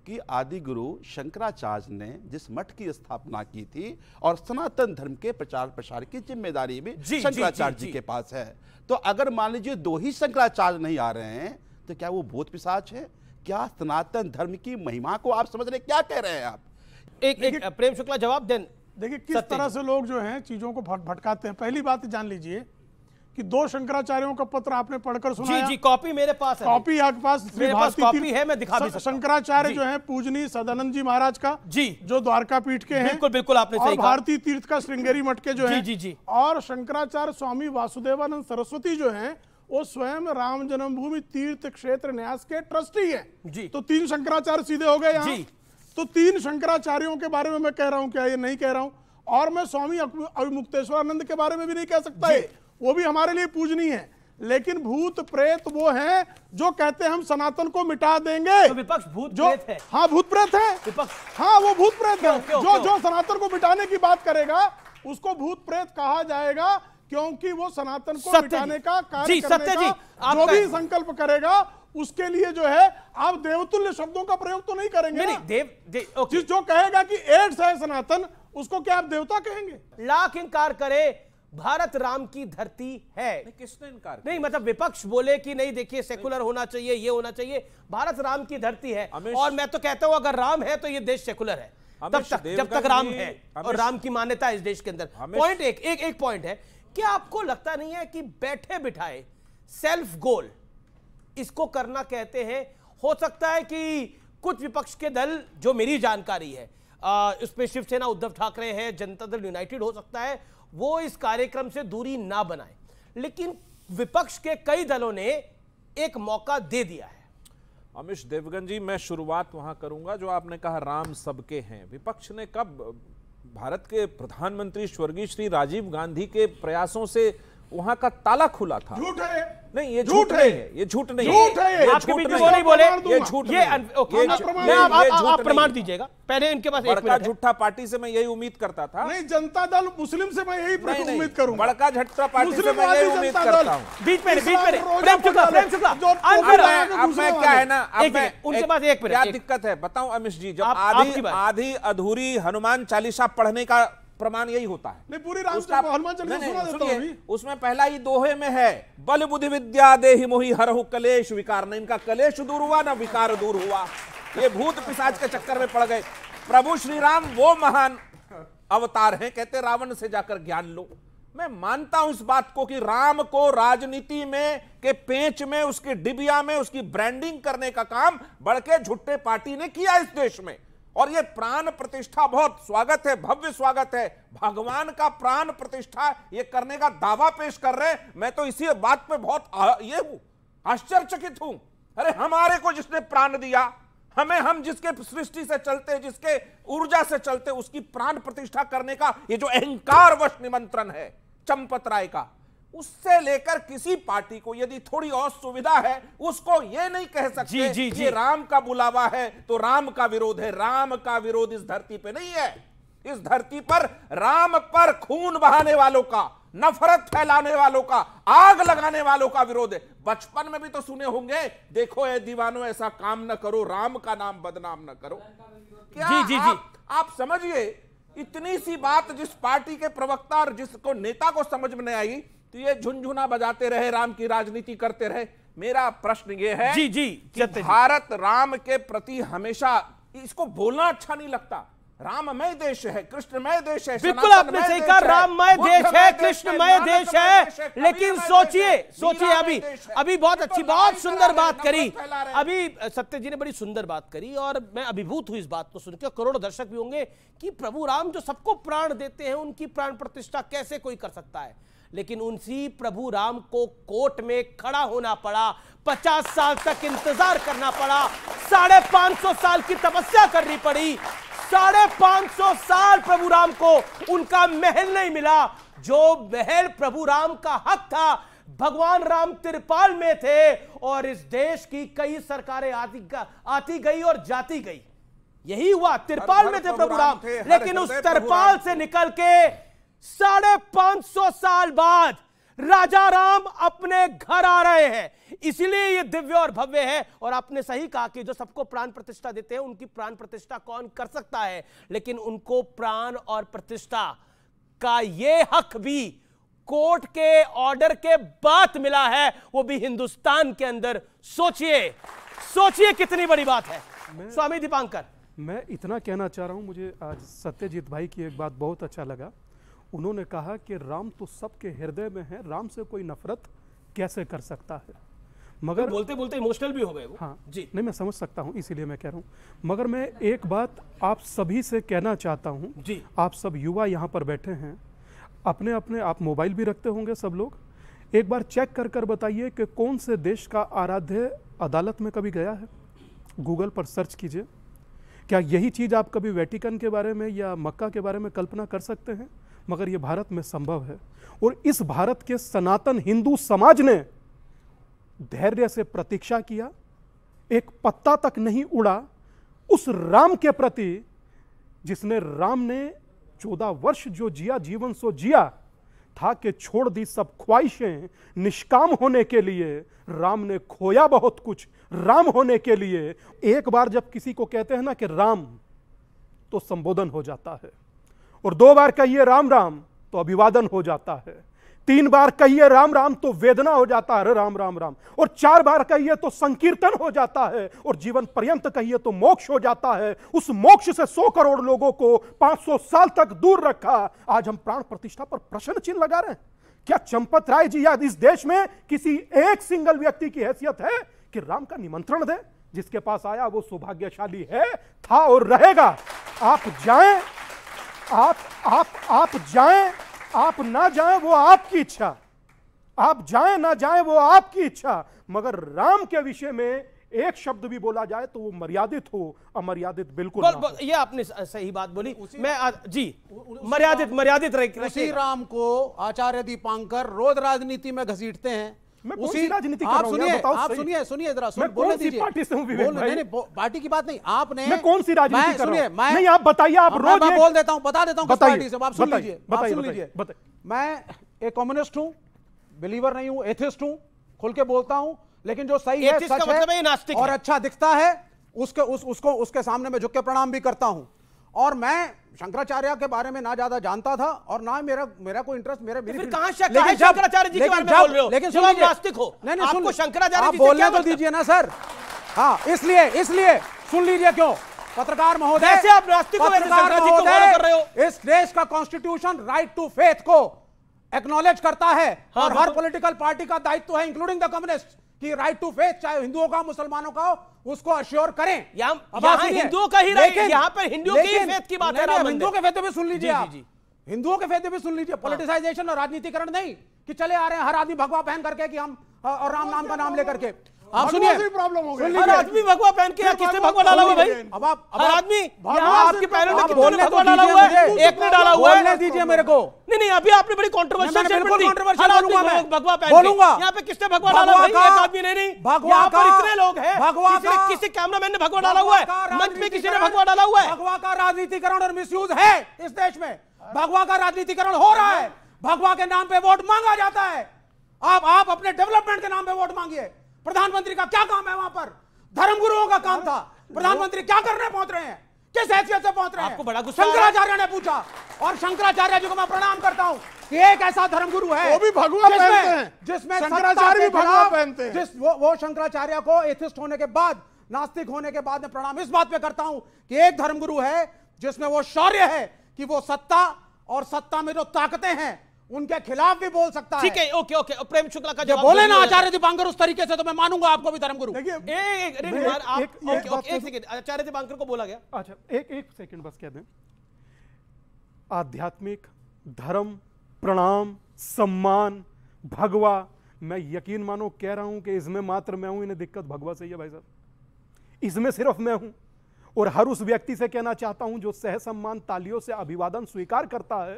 कि आदि गुरु शंकराचार्य ने जिस मठ की स्थापना की थी और सनातन धर्म के प्रचार प्रसार की जिम्मेदारी भी शंकराचार्य जी, जी, जी, के पास है तो अगर मान लीजिए दो ही शंकराचार्य नहीं आ रहे हैं तो क्या वो भूत पिशाच है क्या सनातन धर्म की महिमा को आप समझ रहे क्या कह रहे हैं आप एक एक प्रेम शुक्ला जवाब दें देखिए किस तरह से लोग जो हैं चीजों को भटकाते हैं पहली बात जान लीजिए कि दो शंकराचार्यों का पत्र आपने पढ़कर सुनाया जी जी कॉपी मेरे पास है कॉपी आपके पास मेरे पास कॉपी है मैं दिखा भी शंकराचार्य जो है पूजनी सदानंद जी महाराज का जी जो द्वारका पीठ के हैं बिल्कुल बिल्कुल आपने और भारतीय तीर्थ का श्रृंगेरी मठ के जो है जी जी और शंकराचार्य स्वामी वासुदेवानंद सरस्वती जो है वो स्वयं राम जन्मभूमि तीर्थ क्षेत्र न्यास के ट्रस्टी है जी तो तीन शंकराचार्य सीधे हो गए यहाँ तो तीन शंकराचार्यों के बारे में मैं कह रहा हूँ क्या ये नहीं कह रहा हूँ और मैं स्वामी अभिमुक्तेश्वरानंद के बारे में भी नहीं कह सकता है वो भी हमारे लिए पूजनीय है लेकिन भूत प्रेत वो हैं जो कहते हैं हम सनातन को मिटा देंगे तो विपक्ष भूत जो प्रेत है हाँ भूत प्रेत है विपक्ष हाँ वो भूत प्रेत है जो जो सनातन को मिटाने की बात करेगा उसको भूत प्रेत कहा जाएगा क्योंकि वो सनातन को मिटाने का कार्य करने का जो भी संकल्प करेगा उसके लिए जो है आप देवतुल्य शब्दों का प्रयोग तो नहीं करेंगे नहीं, देव, देव जो कहेगा कि एड्स है सनातन उसको क्या आप देवता कहेंगे लाख इंकार करे भारत राम की धरती है किसने इनकार नहीं मतलब विपक्ष बोले कि नहीं देखिए सेकुलर होना चाहिए ये होना चाहिए भारत राम की धरती है और मैं तो कहता हूं अगर राम है तो ये देश सेकुलर है तब तक जब तक राम है और राम की मान्यता इस देश के अंदर पॉइंट एक एक एक पॉइंट है क्या आपको लगता नहीं है कि बैठे बिठाए सेल्फ गोल इसको करना कहते हैं हो सकता है कि कुछ विपक्ष के दल जो मेरी जानकारी है उसमें शिवसेना उद्धव ठाकरे हैं जनता दल यूनाइटेड हो सकता है वो इस कार्यक्रम से दूरी ना बनाए लेकिन विपक्ष के कई दलों ने एक मौका दे दिया है अमिश देवगन जी मैं शुरुआत वहां करूंगा जो आपने कहा राम सबके हैं विपक्ष ने कब भारत के प्रधानमंत्री स्वर्गीय श्री राजीव गांधी के प्रयासों से वहां का ताला खुला था झूठ है नहीं ये झूठ नहीं है ये झूठ नहीं झूठ है आपके बीच में वो नहीं बोले ये झूठ ये ओके आप आप प्रमाण दीजिएगा पहले इनके पास एक बड़का झूठा पार्टी से मैं यही उम्मीद करता था नहीं जनता दल मुस्लिम से मैं यही उम्मीद करूंगा बड़का झटका पार्टी से मैं यही उम्मीद करता हूं बीच में बीच में प्रेम चुका प्रेम चुका शुक्ला मैं क्या है ना मैं उनके पास एक मिनट क्या दिक्कत है बताऊं अमित जी जब आधी आधी अधूरी हनुमान चालीसा पढ़ने का प्रमाण यही होता है नहीं पूरी हनुमान चालीसा उसमें पहला ही दोहे में है बल बुद्धि विद्या दे मोही हर कलेश विकार न इनका कलेश दूर हुआ न विकार दूर हुआ ये भूत पिसाज के चक्कर में पड़ गए प्रभु श्री राम वो महान अवतार हैं कहते रावण से जाकर ज्ञान लो मैं मानता हूं इस बात को कि राम को राजनीति में के पेच में उसकी डिबिया में उसकी ब्रांडिंग करने का काम बढ़के झुट्टे पार्टी ने किया इस देश में और ये प्राण प्रतिष्ठा बहुत स्वागत है भव्य स्वागत है भगवान का प्राण प्रतिष्ठा ये करने का दावा पेश कर रहे मैं तो इसी बात पे बहुत ये हूं आश्चर्यचकित हूं अरे हमारे को जिसने प्राण दिया हमें हम जिसके सृष्टि से चलते जिसके ऊर्जा से चलते उसकी प्राण प्रतिष्ठा करने का ये जो अहंकार वश निमंत्रण है चंपत राय का उससे लेकर किसी पार्टी को यदि थोड़ी और सुविधा है उसको ये नहीं कह सकते जी, जी, जी। राम का बुलावा है तो राम का विरोध है राम का विरोध इस धरती पे नहीं है इस धरती पर राम पर खून बहाने वालों का नफरत फैलाने वालों का आग लगाने वालों का विरोध है बचपन में भी तो सुने होंगे देखो ये दीवानों ऐसा काम ना करो राम का नाम बदनाम ना करो क्या जी, जी, जी। आप, आप समझिए इतनी सी बात जिस पार्टी के प्रवक्ता और जिसको नेता को समझ में नहीं आई तो ये झुनझुना बजाते रहे राम की राजनीति करते रहे मेरा प्रश्न ये है जी जी कि भारत राम के प्रति हमेशा इसको बोलना अच्छा नहीं लगता राममय देश है कृष्णमय देश है बिल्कुल आपने सही कहा राममय देश है कृष्णमय देश है लेकिन सोचिए सोचिए अभी अभी बहुत अच्छी बहुत सुंदर बात करी अभी सत्य जी ने बड़ी सुंदर बात करी और मैं अभिभूत हूं इस बात को सुनकर करोड़ों दर्शक भी होंगे कि प्रभु राम जो सबको प्राण देते हैं उनकी प्राण प्रतिष्ठा कैसे कोई कर सकता है लेकिन उनसी प्रभु राम को कोर्ट में खड़ा होना पड़ा पचास साल तक इंतजार करना पड़ा साढ़े पांच सौ साल की तपस्या करनी पड़ी साढ़े पांच सौ साल प्रभु राम को उनका महल नहीं मिला जो महल प्रभु राम का हक था भगवान राम त्रिपाल में थे और इस देश की कई सरकारें आती आती गई और जाती गई यही हुआ तिरपाल में थे प्रभु राम, राम लेकिन उस तिरपाल से निकल के साढ़े पांच सौ साल बाद राजा राम अपने घर आ रहे हैं इसलिए ये दिव्य और भव्य है और आपने सही कहा कि जो सबको प्राण प्रतिष्ठा देते हैं उनकी प्राण प्रतिष्ठा कौन कर सकता है लेकिन उनको प्राण और प्रतिष्ठा का ये हक भी कोर्ट के ऑर्डर के बाद मिला है वो भी हिंदुस्तान के अंदर सोचिए सोचिए कितनी बड़ी बात है स्वामी दीपांकर मैं इतना कहना चाह रहा हूं मुझे आज सत्यजीत भाई की एक बात बहुत अच्छा लगा उन्होंने कहा कि राम तो सबके हृदय में है राम से कोई नफरत कैसे कर सकता है मगर तो बोलते बोलते इमोशनल भी हो गए हाँ जी नहीं मैं समझ सकता हूँ इसीलिए मैं कह रहा हूँ मगर मैं एक बात आप सभी से कहना चाहता हूँ जी आप सब युवा यहाँ पर बैठे हैं अपने अपने आप मोबाइल भी रखते होंगे सब लोग एक बार चेक कर कर बताइए कि कौन से देश का आराध्य अदालत में कभी गया है गूगल पर सर्च कीजिए क्या यही चीज़ आप कभी वेटिकन के बारे में या मक्का के बारे में कल्पना कर सकते हैं मगर ये भारत में संभव है और इस भारत के सनातन हिंदू समाज ने धैर्य से प्रतीक्षा किया एक पत्ता तक नहीं उड़ा उस राम के प्रति जिसने राम ने चौदह वर्ष जो जिया जीवन सो जिया था कि छोड़ दी सब ख्वाहिशें निष्काम होने के लिए राम ने खोया बहुत कुछ राम होने के लिए एक बार जब किसी को कहते हैं ना कि राम तो संबोधन हो जाता है और दो बार कहिए राम राम तो अभिवादन हो जाता है तीन बार कहिए राम राम तो वेदना हो जाता है राम राम राम और चार बार कहिए तो संकीर्तन हो जाता है और जीवन पर्यंत कहिए तो मोक्ष हो जाता है उस मोक्ष से सौ करोड़ लोगों को पांच सौ साल तक दूर रखा आज हम प्राण प्रतिष्ठा पर प्रश्न चिन्ह लगा रहे हैं क्या चंपत राय जी या इस देश में किसी एक सिंगल व्यक्ति की हैसियत है कि राम का निमंत्रण दे जिसके पास आया वो सौभाग्यशाली है था और रहेगा आप जाएं आप आप आप जाएं आप ना जाएं वो आपकी इच्छा आप जाएं ना जाएं वो आपकी इच्छा मगर राम के विषय में एक शब्द भी बोला जाए तो वो मर्यादित हो अमर्यादित बिल्कुल बल, बल, ये आपने सही बात बोली मैं आ, जी मर्यादित मर्यादित उसी राम को आचार्य दीपांकर रोज राजनीति में घसीटते हैं उसी राजनीति आप सुनिए आप सुनिए सुनिए जरा पार्टी से नहीं पार्टी की बात नहीं आपने मैं कौन सी राजनीति सुनिए मैं नहीं आप बताइए आप हाँ, रोज मैं बोल देता हूँ बता देता हूँ पार्टी से आप सुन लीजिए आप सुन लीजिए मैं एक कम्युनिस्ट हूँ बिलीवर नहीं हूँ एथिस्ट खुल के बोलता हूँ लेकिन जो सही है सच है मतलब और अच्छा दिखता है उसके उसको उसके सामने मैं झुक के प्रणाम भी करता हूँ और मैं शंकराचार्य के बारे में ना ज्यादा जानता था और ना मेरा मेरा कोई इंटरेस्ट मेरे मेरी कहां शक लेकिन शंकराचार्य जी के बारे में बोल रहे हो लेकिन सुनो नास्तिक हो नहीं नहीं आपको शंकराचार्य जी बोलने तो मतलब? दीजिए ना सर हाँ इसलिए इसलिए सुन लीजिए क्यों पत्रकार महोदय कैसे आप नास्तिक पत्रकार महोदय इस देश का कॉन्स्टिट्यूशन राइट टू फेथ को एक्नोलेज करता है हाँ, और हर पॉलिटिकल पार्टी का दायित्व है इंक्लूडिंग द कम्युनिस्ट कि राइट टू फेथ चाहे हिंदुओं का मुसलमानों का उसको अश्योर करें हिंदुओं का ही राइट यहाँ पर हिंदुओं की फेथ की बात है हिंदुओं के फेथ में सुन लीजिए आप हिंदुओं के फेदे भी सुन लीजिए पोलिटिसाइजेशन हाँ। और राजनीतिकरण नहीं कि चले आ रहे हैं हर आदमी भगवा पहन करके कि हम और राम नाम का नाम लेकर के आप सुनिए प्रॉब्लम हो गई हर आदमी भगवा पहन के किसने भगवा डाला हुआ भाई अब आप हर आदमी आपके पैरों में कितने भगवा डाला हुआ है एक ने डाला हुआ है दीजिए मेरे को नहीं नहीं अभी आपने बड़ी कंट्रोवर्शियल स्टेटमेंट दी हर आदमी भगवा पहन बोलूंगा यहां पे किसने भगवा डाला हुआ है एक आदमी नहीं नहीं भगवा का इतने लोग हैं भगवा का किसी कैमरामैन ने भगवा डाला हुआ है मंच पे किसी ने भगवा डाला हुआ है भगवा का राजनीतिकरण और मिसयूज है इस देश में भगवा का राजनीतिकरण हो रहा है भगवा के नाम पे वोट मांगा जाता है आप आप अपने डेवलपमेंट के नाम पे वोट मांगिए प्रधानमंत्री का क्या काम है वहां पर धर्मगुरुओं का काम था प्रधानमंत्री क्या करने पहुंच रहे हैं किस हैसियत से पहुंच रहे हैं आपको बड़ा गुस्सा शंकराचार्य ने पूछा और शंकराचार्य जी को मैं प्रणाम करता हूं कि एक ऐसा धर्मगुरु है वो भी भगवान पहनते हैं जिसमें शंकराचार्य भी भगवान पहनते हैं जिस वो, वो शंकराचार्य को एथिस्ट होने के बाद नास्तिक होने के बाद मैं प्रणाम इस बात पे करता हूं कि एक धर्मगुरु है जिसमें वो शौर्य है कि वो सत्ता और सत्ता में जो ताकतें हैं उनके खिलाफ भी बोल सकता ठीक है ओके ओके प्रेम शुक्ला का जवाब बोले ना आचार्य दीपांकर उस तरीके से तो मैं मानूंगा आपको भी धर्मगुरु एक आचार्य दीपांकर को बोला गया अच्छा एक एक सेकंड बस कह दें आध्यात्मिक धर्म प्रणाम सम्मान भगवा मैं यकीन मानो कह रहा हूं कि इसमें मात्र मैं हूं इन्हें दिक्कत भगवा से ही है भाई साहब इसमें सिर्फ मैं हूं और हर उस व्यक्ति से कहना चाहता हूं जो सह सम्मान तालियों से अभिवादन स्वीकार करता है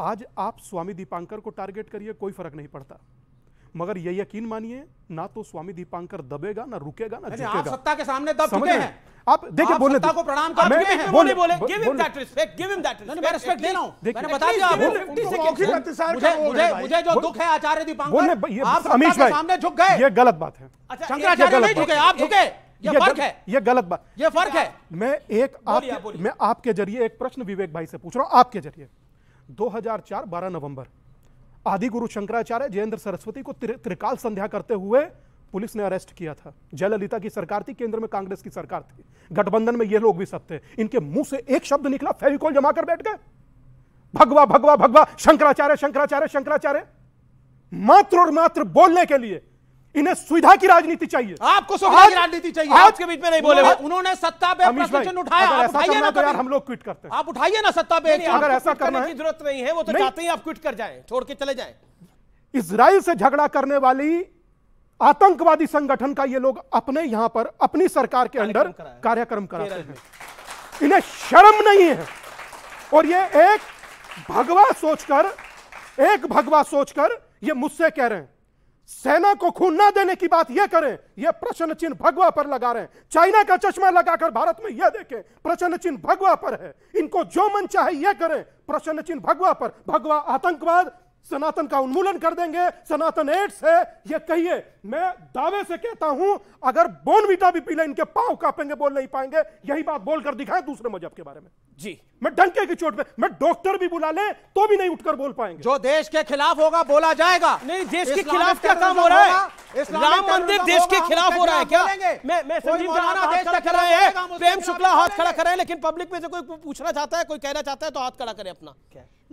आज आप स्वामी दीपांकर को टारगेट करिए कोई फर्क नहीं पड़ता मगर यह यकीन मानिए ना तो स्वामी दीपांकर दबेगा ना रुकेगा ना आप सत्ता के सामने दब चुके हैं आप देखिए बोलने को प्रणाम कर रहे हैं बोले बोले give him that respect give him that respect मैं रिस्पेक्ट दे रहा हूं मैंने बता दिया आप से आपको इंतजार कर मुझे मुझे जो दुख है आचार्य दीपांकर आप सत्ता भाई सामने झुक गए ये गलत बात है शंकराचार्य अच्छा, नहीं झुके आप झुके ये, ये फर्क है ये गलत बात ये फर्क है मैं एक आप मैं आपके जरिए एक प्रश्न विवेक भाई से पूछ रहा हूं आपके जरिए 2004 12 नवंबर आदि गुरु शंकराचार्य जयेंद्र सरस्वती को त्रिकाल संध्या करते हुए पुलिस ने अरेस्ट किया था जयललिता की सरकार थी केंद्र में कांग्रेस की सरकार थी गठबंधन में ये लोग भी सब थे इनके मुंह से एक शब्द निकला फेविकोल जमा कर बैठ गए भगवा भगवा भगवा शंकराचार्य शंकराचार्य शंकराचार्य मात्र और मात्र बोलने के लिए इन्हें सुविधा की राजनीति चाहिए आपको सुविधा की राजनीति चाहिए आज के बीच में नहीं बोले उन्होंने सत्ता पे प्रश्न उठाया आप उठाइए ना तो यार हम लोग क्विट करते हैं आप उठाइए ना सत्ता पे अगर ऐसा करने की जरूरत नहीं है वो तो जाते ही आप क्विट कर जाए छोड़ के चले जाए इसराइल से झगड़ा करने वाली आतंकवादी संगठन का ये लोग अपने यहां पर अपनी सरकार के अंडर कार्यक्रम कराते हैं इन्हें शर्म नहीं है और ये एक भगवा सोचकर एक भगवा सोचकर ये मुझसे कह रहे हैं सेना को खून ना देने की बात यह करें यह प्रश्न चिन्ह भगवा पर लगा रहे हैं चाइना का चश्मा लगाकर भारत में यह देखें प्रश्न चिन्ह भगवा पर है इनको जो मन चाहे यह करें प्रश्न चिन्ह भगवा पर भगवा आतंकवाद सनातन का उन्मूलन कर देंगे सनातन एड्स है ये कहिए मैं दावे से कहता हूं अगर बोनविटा भी पीला इनके पांव कापेंगे बोल नहीं पाएंगे यही बात बोलकर दिखाएं दूसरे मजहब के बारे में जी मैं डंके की चोट पे मैं डॉक्टर भी बुला ले तो भी नहीं उठकर बोल पाएंगे जो देश के खिलाफ होगा बोला जाएगा नहीं देश के खिलाफ क्या काम हो रहा है राम मंदिर देश के खिलाफ हो रहा है क्या मैं मैं संजीव राणा देश खड़ा कर प्रेम शुक्ला हाथ खड़ा करे लेकिन पब्लिक में से कोई पूछना चाहता है कोई कहना चाहता है तो हाथ खड़ा करे अपना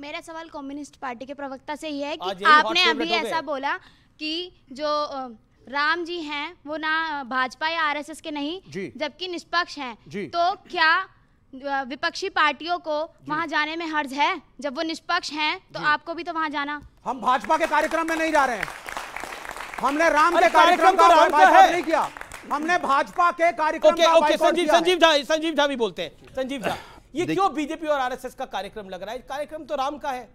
मेरा सवाल कम्युनिस्ट पार्टी के प्रवक्ता से से ही है कि आपने अभी ऐसा बोला कि जो राम जी हैं वो ना भाजपा या आरएसएस के नहीं जबकि निष्पक्ष हैं तो क्या विपक्षी पार्टियों को वहां जाने में हर्ज है जब वो निष्पक्ष हैं तो आपको भी तो वहाँ जाना हम भाजपा के कार्यक्रम में नहीं जा रहे हैं हमने राम के कार्यक्रम का तो नहीं किया हमने भाजपा के कार्यक्रम ओके ओके संजीव संजीव झा संजीव झा भी बोलते हैं संजीव झा ये क्यों बीजेपी और आरएसएस का कार्यक्रम लग रहा है कार्यक्रम तो राम का है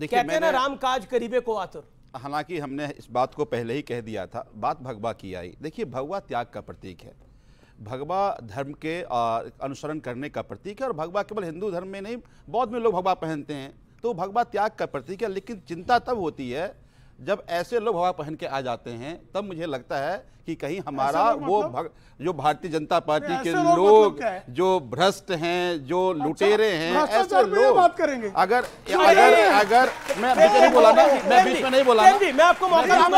कहते ना राम काज करीबे को आतुर हालांकि हमने इस बात को पहले ही कह दिया था बात भगवा की आई देखिए भगवा त्याग का प्रतीक है भगवा धर्म के अनुसरण करने का प्रतीक है और भगवा केवल हिंदू धर्म में नहीं बौद्ध में लोग भगवा पहनते हैं तो भगवा त्याग का प्रतीक है लेकिन चिंता तब होती है जब ऐसे लोग हवा पहन के आ जाते हैं तब मुझे लगता है कि कहीं हमारा वो मतलब? भग, जो भारतीय जनता पार्टी के लोग, मतलब लोग मतलब जो भ्रष्ट हैं जो अच्छा, लुटेरे हैं ऐसे लोग बात करेंगे अगर अगर अगर मैं बीच में नहीं बोला ना मैं बीच में नहीं बोला मैं आपको मौका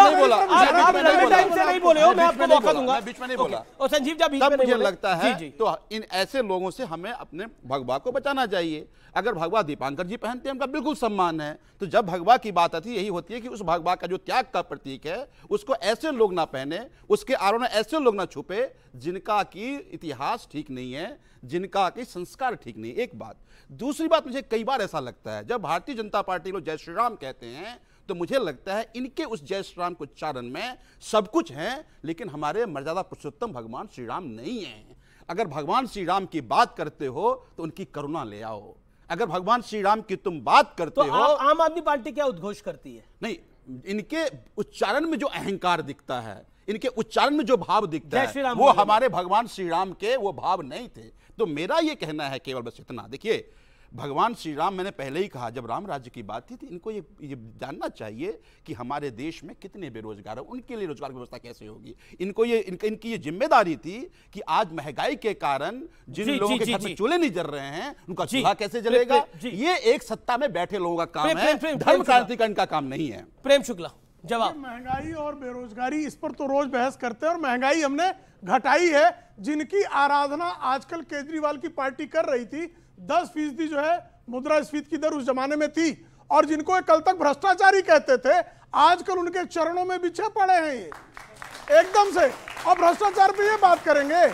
दूंगा और संजीव जब मुझे लगता है तो इन ऐसे लोगों से हमें अपने भगवा को बचाना चाहिए अगर भगवा दीपांकर जी पहनते हैं उनका बिल्कुल सम्मान है तो जब भगवा की बात आती यही होती है कि उस भगवा का जो त्याग का प्रतीक है उसको ऐसे लोग ना पहने उसके आरोप ऐसे लोग ना छुपे जिनका कि इतिहास ठीक नहीं है जिनका कि संस्कार ठीक नहीं एक बात दूसरी बात मुझे कई बार ऐसा लगता है जब भारतीय जनता पार्टी लोग जय श्री राम कहते हैं तो मुझे लगता है इनके उस जय श्री राम के उच्चारण में सब कुछ है लेकिन हमारे मर्यादा पुरुषोत्तम भगवान श्री राम नहीं है अगर भगवान श्री राम की बात करते हो तो उनकी करुणा ले आओ अगर भगवान श्री राम की तुम बात करते तो हो आम आदमी पार्टी क्या उद्घोष करती है नहीं इनके उच्चारण में जो अहंकार दिखता है इनके उच्चारण में जो भाव दिखता है वो हमारे भगवान श्री राम के वो भाव नहीं थे तो मेरा ये कहना है केवल बस इतना देखिए भगवान श्री राम मैंने पहले ही कहा जब राम राज्य की बात थी तो इनको ये ये जानना चाहिए कि हमारे देश में कितने बेरोजगार हैं उनके लिए रोजगार की व्यवस्था कैसे होगी इनको ये इनक, इनकी ये जिम्मेदारी थी कि आज महंगाई के कारण जिन जी, लोगों जी, के घर में चूल्हे नहीं जल रहे हैं उनका चूल्हा कैसे जलेगा ये एक सत्ता में बैठे लोगों का काम है धर्म क्रांति का इनका काम नहीं है प्रेम शुक्ला जवाब महंगाई और बेरोजगारी इस पर तो रोज बहस करते हैं और महंगाई हमने घटाई है जिनकी आराधना आजकल केजरीवाल की पार्टी कर रही थी दस फीसदी जो है मुद्रा मुद्रास्फीति की दर उस जमाने में थी और जिनको कल तक भ्रष्टाचारी कहते थे आजकल उनके चरणों में बिछे पड़े हैं ये एकदम से और भ्रष्टाचार पे ये बात करेंगे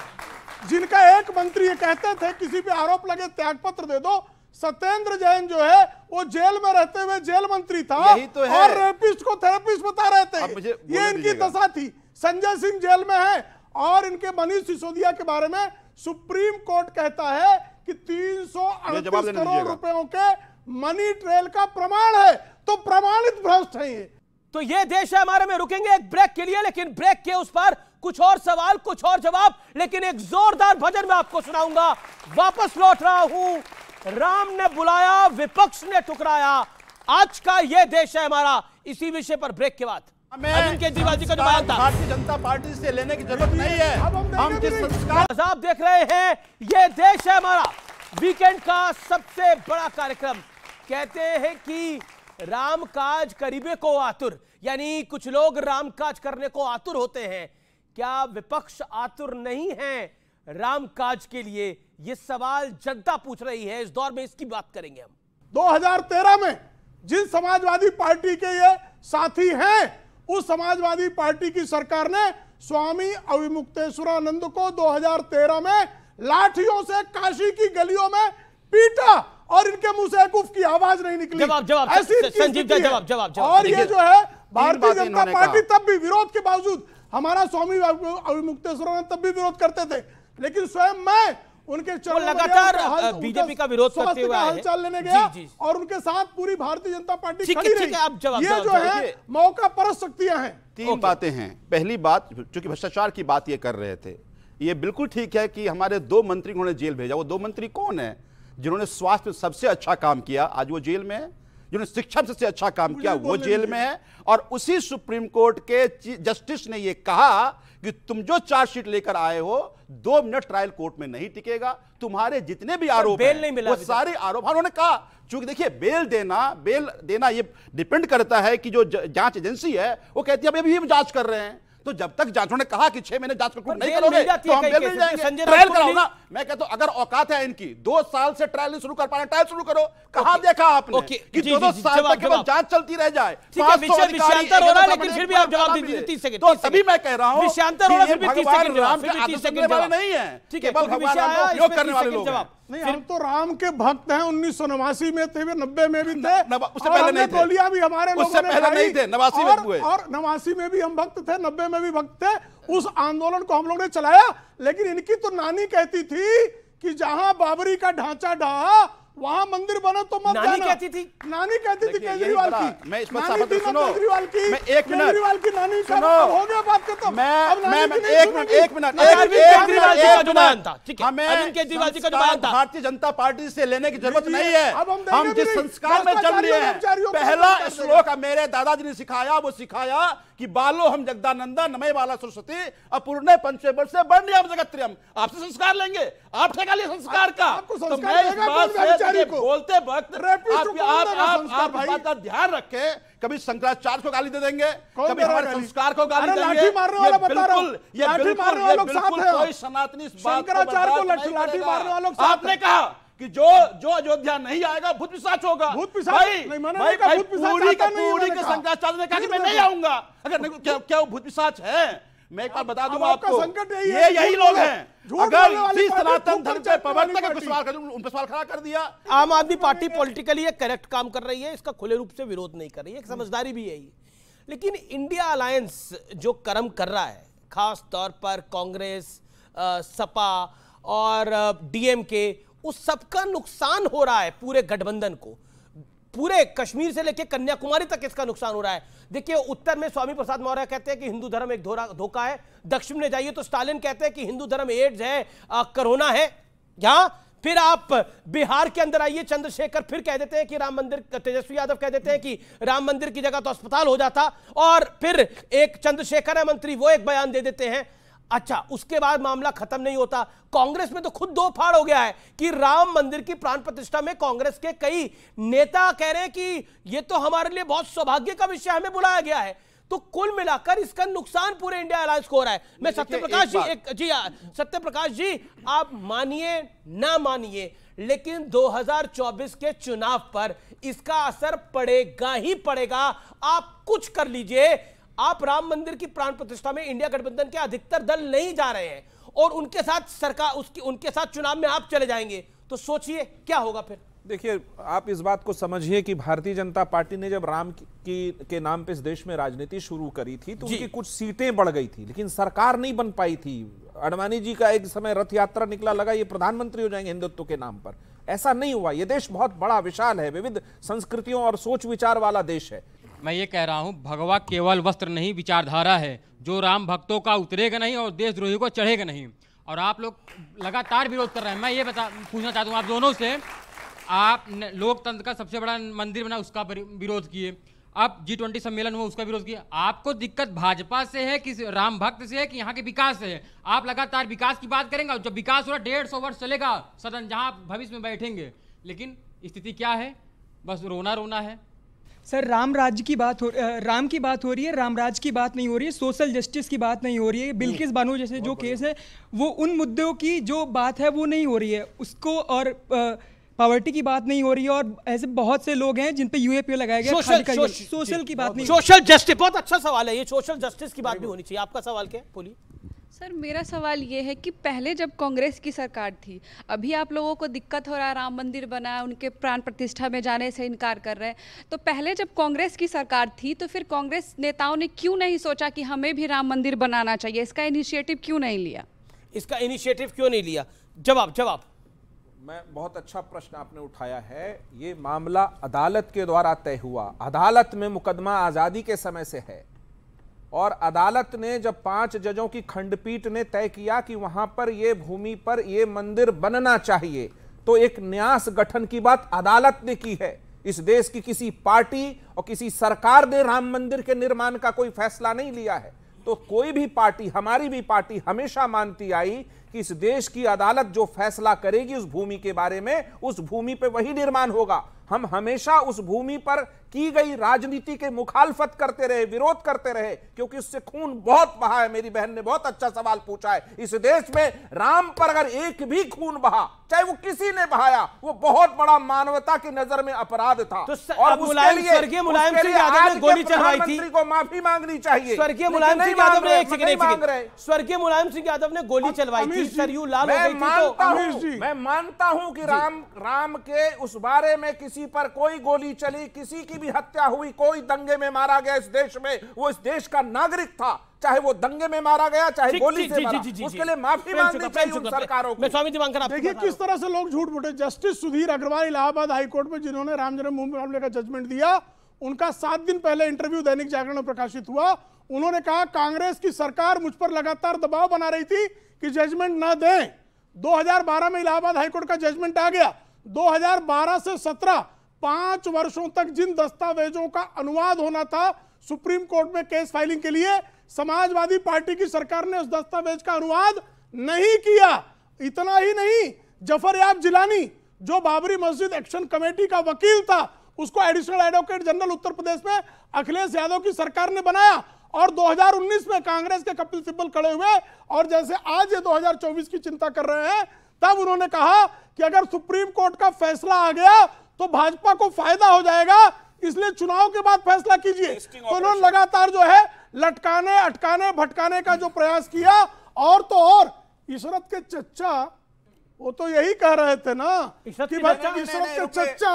जिनका एक मंत्री ये कहते थे किसी पे आरोप लगे त्यागपत्र दे दो सत्येंद्र जैन जो है वो जेल में रहते हुए जेल मंत्री था तो और रेपिस्ट को थेरेपिस्ट बता रहे थे ये इनकी दशा थी संजय सिंह जेल में है और इनके मनीष सिसोदिया के बारे में सुप्रीम कोर्ट कहता है कि तीन सौ करोड़ रुपयों के मनी ट्रेल का प्रमाण है तो प्रमाणित भ्रष्ट है ये तो ये देश है हमारे में रुकेंगे एक ब्रेक के लिए लेकिन ब्रेक के उस पर कुछ और सवाल कुछ और जवाब लेकिन एक जोरदार भजन मैं आपको सुनाऊंगा वापस लौट रहा हूं राम ने बुलाया विपक्ष ने टुकराया आज का यह देश है हमारा इसी विषय पर ब्रेक के बाद केजरीवाल जी का भारतीय जनता पार्टी से लेने की जरूरत नहीं है आप देख रहे हैं ये देश है हमारा वीकेंड का सबसे बड़ा कार्यक्रम कहते हैं कि राम काज करीबे को आतुर यानी कुछ लोग राम काज करने को आतुर होते हैं क्या विपक्ष आतुर नहीं है राम काज के लिए यह सवाल जनता पूछ रही है इस दौर में इसकी बात करेंगे हम 2013 में जिन समाजवादी पार्टी के ये साथी हैं उस समाजवादी पार्टी की सरकार ने स्वामी अविमुक्तेश्वरानंद को 2013 में लाठियों से काशी की गलियों में पीटा और इनके मुंह से कुफ की आवाज नहीं निकली जवाब जवाब ऐसी संजीव जवाब जवाब और ये जो है भारतीय जनता पार्टी तब भी विरोध के बावजूद हमारा स्वामी अविमुक्तेश्वरानंद तब भी विरोध करते थे लेकिन स्वयं मैं उनके लगातार बीजेपी का विरोध करते हुए हलचल लेने गया जी, जी। और उनके साथ पूरी भारतीय जनता पार्टी खड़ी रही आप जवाब ये जो है मौका परस्त शक्तियां हैं तीन बातें हैं पहली बात चूंकि भ्रष्टाचार की बात ये कर रहे थे ये बिल्कुल ठीक है कि हमारे दो मंत्री उन्होंने जेल भेजा वो दो मंत्री कौन है जिन्होंने स्वास्थ्य में सबसे अच्छा काम किया आज वो जेल में है जिन्होंने शिक्षा में सबसे अच्छा काम किया वो जेल में है और उसी सुप्रीम कोर्ट के जस्टिस ने ये कहा कि तुम जो चार्जशीट लेकर आए हो दो मिनट ट्रायल कोर्ट में नहीं टिकेगा तुम्हारे जितने भी आरोप बेल नहीं मिला वो सारे आरोप हाँ, उन्होंने कहा चूंकि देखिए बेल देना बेल देना ये डिपेंड करता है कि जो जांच एजेंसी है वो कहती है अभी हम जांच कर रहे हैं तो जब तक जांचों ने कहा कि छह महीने जांच रिपोर्ट नहीं करोगे तो हम बेल मिल जाएंगे ट्रायल कराओ ना मैं कहता हूं अगर औकात है इनकी दो साल से ट्रायल शुरू कर पाए ट्रायल शुरू करो कहा देखा आपने कि दो साल तक केवल जांच चलती रह जाए लेकिन फिर भी आप जवाब दीजिए तीस तो सेकंड तो सभी मैं कह रहा हूँ भगवान राम के आदर्श नहीं है ठीक है राम नहीं हम तो राम के भक्त हैं उन्नीस सौ नवासी में थे नब्बे में भी थे बोलिया उससे पहले नहीं गोलियां भी हमारे उससे पहले नहीं थे नवासी में हुए और नवासी में भी हम भक्त थे नब्बे में भी भक्त थे उस आंदोलन को हम लोग ने चलाया लेकिन इनकी तो नानी कहती थी कि जहां बाबरी का ढांचा ढहा वहां मंदिर बना तो मत नानी कहती थी नानी कहती थी केजरीवाल की मैं इस पर नानी थी सुनो केजरीवाल की मैं एक मिनट केजरीवाल की नानी सुनो हो गया बात खत्म तो, मैं मैं तो एक मिनट एक मिनट एक केजरीवाल जी का बयान था ठीक है हमें अरविंद केजरीवाल जी का बयान था भारतीय जनता पार्टी से लेने की जरूरत नहीं है हम जिस संस्कार में जन्म लिए हैं पहला श्लोक मेरे दादाजी ने सिखाया वो सिखाया कि बालो हम जगदानंदा नमय बाला सरस्वती अपूर्ण पंचमे वर्ष से बढ़ने हम जगत त्रियम आपसे संस्कार लेंगे आप ठेका लिए संस्कार का तो बोलते वक्त ध्यान रखे कभी शंकराचार्य को गाली दे देंगे कभी हमारे संस्कार को गाली दे देंगे मारने वाला बता रहा हूं ये बिल्कुल ये बिल्कुल कोई सनातनी इस शंकराचार्य को लाठी मारने वालों आपने कहा कि जो जो अयोध्या नहीं आएगा भूत पिशाच होगा भूत पिशाच नहीं माना भाई, भाई, पूरी का पूरी के शंकराचार्य ने कहा कि मैं नहीं आऊंगा अगर क्या क्या भूत पिशाच है मैं एक बार बता दूं आपको ये यही लोग हैं अगर इसी सनातन धर्म पे प्रवर्तक उन पर सवाल उन पर सवाल खड़ा कर दिया आम आदमी पार्टी पॉलिटिकली ये करेक्ट काम कर रही है इसका खुले रूप से विरोध नहीं कर रही है एक समझदारी भी यही लेकिन इंडिया अलायंस जो कर्म कर रहा है खास तौर पर कांग्रेस सपा और डीएमके उस सबका नुकसान हो रहा है पूरे गठबंधन को पूरे कश्मीर से लेकर कन्याकुमारी तक इसका नुकसान हो रहा है देखिए उत्तर में स्वामी प्रसाद मौर्य कहते हैं कि हिंदू धर्म एक धोखा है दक्षिण में जाइए तो स्टालिन कहते हैं कि हिंदू धर्म एड्स है कोरोना है यहां फिर आप बिहार के अंदर आइए चंद्रशेखर फिर कह देते हैं कि राम मंदिर तेजस्वी यादव कह देते हैं कि राम मंदिर की जगह तो अस्पताल हो जाता और फिर एक चंद्रशेखर है मंत्री वो एक बयान दे देते हैं अच्छा उसके बाद मामला खत्म नहीं होता कांग्रेस में तो खुद दो फाड़ हो गया है कि राम मंदिर की प्राण प्रतिष्ठा में कांग्रेस के कई नेता कह रहे हैं कि ये तो हमारे लिए बहुत सौभाग्य का विषय हमें बुलाया गया है तो कुल मिलाकर इसका नुकसान पूरे इंडिया अलायंस को हो रहा है मैं सत्य प्रकाश जी एक जी हाँ, सत्य प्रकाश जी आप मानिए ना मानिए लेकिन 2024 के चुनाव पर इसका असर पड़ेगा ही पड़ेगा आप कुछ कर लीजिए आप राम मंदिर की प्राण प्रतिष्ठा में इंडिया गठबंधन के अधिकतर दल नहीं जा रहे हैं और उनके साथ सरकार उसकी उनके साथ चुनाव में आप चले जाएंगे तो सोचिए क्या होगा फिर देखिए आप इस बात को समझिए कि भारतीय जनता पार्टी ने जब राम की के नाम पे इस देश में राजनीति शुरू करी थी तो उनकी कुछ सीटें बढ़ गई थी लेकिन सरकार नहीं बन पाई थी अडवाणी जी का एक समय रथ यात्रा निकला लगा ये प्रधानमंत्री हो जाएंगे हिंदुत्व के नाम पर ऐसा नहीं हुआ ये देश बहुत बड़ा विशाल है विविध संस्कृतियों और सोच विचार वाला देश है मैं ये कह रहा हूँ भगवा केवल वस्त्र नहीं विचारधारा है जो राम भक्तों का उतरेगा नहीं और देशद्रोही को चढ़ेगा नहीं और आप लोग लगातार विरोध कर रहे हैं मैं ये बता पूछना चाहता हूँ आप दोनों से आप लोकतंत्र का सबसे बड़ा मंदिर बना उसका विरोध किए अब जी ट्वेंटी सम्मेलन हुआ उसका विरोध किया आपको दिक्कत भाजपा से है कि राम भक्त से है कि यहाँ के विकास से है आप लगातार विकास की बात करेंगे और जब विकास हो रहा डेढ़ सौ वर्ष चलेगा सदन जहाँ भविष्य में बैठेंगे लेकिन स्थिति क्या है बस रोना रोना है सर राम राज्य की बात हो राम की बात हो रही है रामराज की बात नहीं हो रही है सोशल जस्टिस की बात नहीं हो रही है बिल्किस बानो जैसे जो केस है वो उन मुद्दों की जो बात है वो नहीं हो रही है उसको और पावर्टी की बात नहीं हो रही है और ऐसे बहुत से लोग हैं जिन पे यूएपीओ लगाया गया सोशल सोशल की बात नहीं सोशल जस्टिस बहुत अच्छा सवाल है ये सोशल जस्टिस की बात भी होनी चाहिए आपका सवाल क्या बोलिए सर मेरा सवाल ये है कि पहले जब कांग्रेस की सरकार थी अभी आप लोगों को दिक्कत हो रहा है राम मंदिर बना उनके प्राण प्रतिष्ठा में जाने से इनकार कर रहे हैं तो पहले जब कांग्रेस की सरकार थी तो फिर कांग्रेस नेताओं ने क्यों नहीं सोचा कि हमें भी राम मंदिर बनाना चाहिए इसका इनिशिएटिव क्यों नहीं लिया इसका इनिशिएटिव क्यों नहीं लिया जवाब जवाब मैं बहुत अच्छा प्रश्न आपने उठाया है ये मामला अदालत के द्वारा तय हुआ अदालत में मुकदमा आज़ादी के समय से है और अदालत ने जब पांच जजों की खंडपीठ ने तय किया कि वहां पर ये भूमि पर ये मंदिर बनना चाहिए तो एक न्यास गठन की बात अदालत ने की है इस देश की किसी पार्टी और किसी सरकार ने राम मंदिर के निर्माण का कोई फैसला नहीं लिया है तो कोई भी पार्टी हमारी भी पार्टी हमेशा मानती आई कि इस देश की अदालत जो फैसला करेगी उस भूमि के बारे में उस भूमि पर वही निर्माण होगा हम हमेशा उस भूमि पर की गई राजनीति के मुखालफत करते रहे विरोध करते रहे क्योंकि उससे खून बहुत बहा है मेरी बहन ने बहुत अच्छा सवाल पूछा है इस देश में राम पर अगर एक भी खून बहा चाहे वो किसी ने बहाया वो बहुत बड़ा मानवता की नजर में अपराध था तो और मुलायम सिंह यादव ने गोली चलवाई थी को माफी मांगनी चाहिए स्वर्गीय मुलायम सिंह यादव ने एक सेकंड स्वर्गीय मुलायम सिंह यादव ने गोली चलवाई थी सरयू लाल मैं तो मानता हूं कि राम राम के उस बारे में किसी किसी पर कोई गोली चली किसी की भी हत्या हुई कोई दंगे में मारा गया इस देश में वो इस देश का नागरिक था चाहे वो दंगे में मारा गया चाहे गोली से मारा उसके लिए माफी मांगनी चाहिए उन सरकारों को स्वामी जी दिवाकर देखिए किस तरह से लोग झूठ बोले जस्टिस सुधीर अग्रवाल इलाहाबाद हाईकोर्ट में जिन्होंने राम जन्मभूमि मामले का जजमेंट दिया उनका सात दिन पहले इंटरव्यू दैनिक जागरण में प्रकाशित हुआ उन्होंने कहा कांग्रेस की सरकार मुझ पर लगातार दबाव बना रही थी कि जजमेंट ना दें 2012 में इलाहाबाद हाईकोर्ट का जजमेंट आ गया 2012 से 17 पांच वर्षों तक जिन दस्तावेजों का अनुवाद होना था सुप्रीम कोर्ट में केस फाइलिंग के लिए समाजवादी पार्टी की सरकार ने उस दस्तावेज का अनुवाद नहीं किया इतना ही नहीं जफर याब जिलानी जो बाबरी मस्जिद एक्शन कमेटी का वकील था उसको additional advocate general Uttar Pradesh में अखिलेश यादव की सरकार ने बनाया और 2019 में कांग्रेस के कपिल सिब्बल खड़े हुए और जैसे आज ये 2024 की चिंता कर रहे हैं तब उन्होंने कहा कि अगर सुप्रीम कोर्ट का फैसला आ गया तो भाजपा को फायदा हो जाएगा इसलिए चुनाव के बाद फैसला कीजिए तो उन्होंने लगातार जो है लटकाने अटकाने भटकाने का जो प्रयास किया और तो और इशरत के चच्चा वो तो यही कह रहे थे ना कि इशरत के चच्चा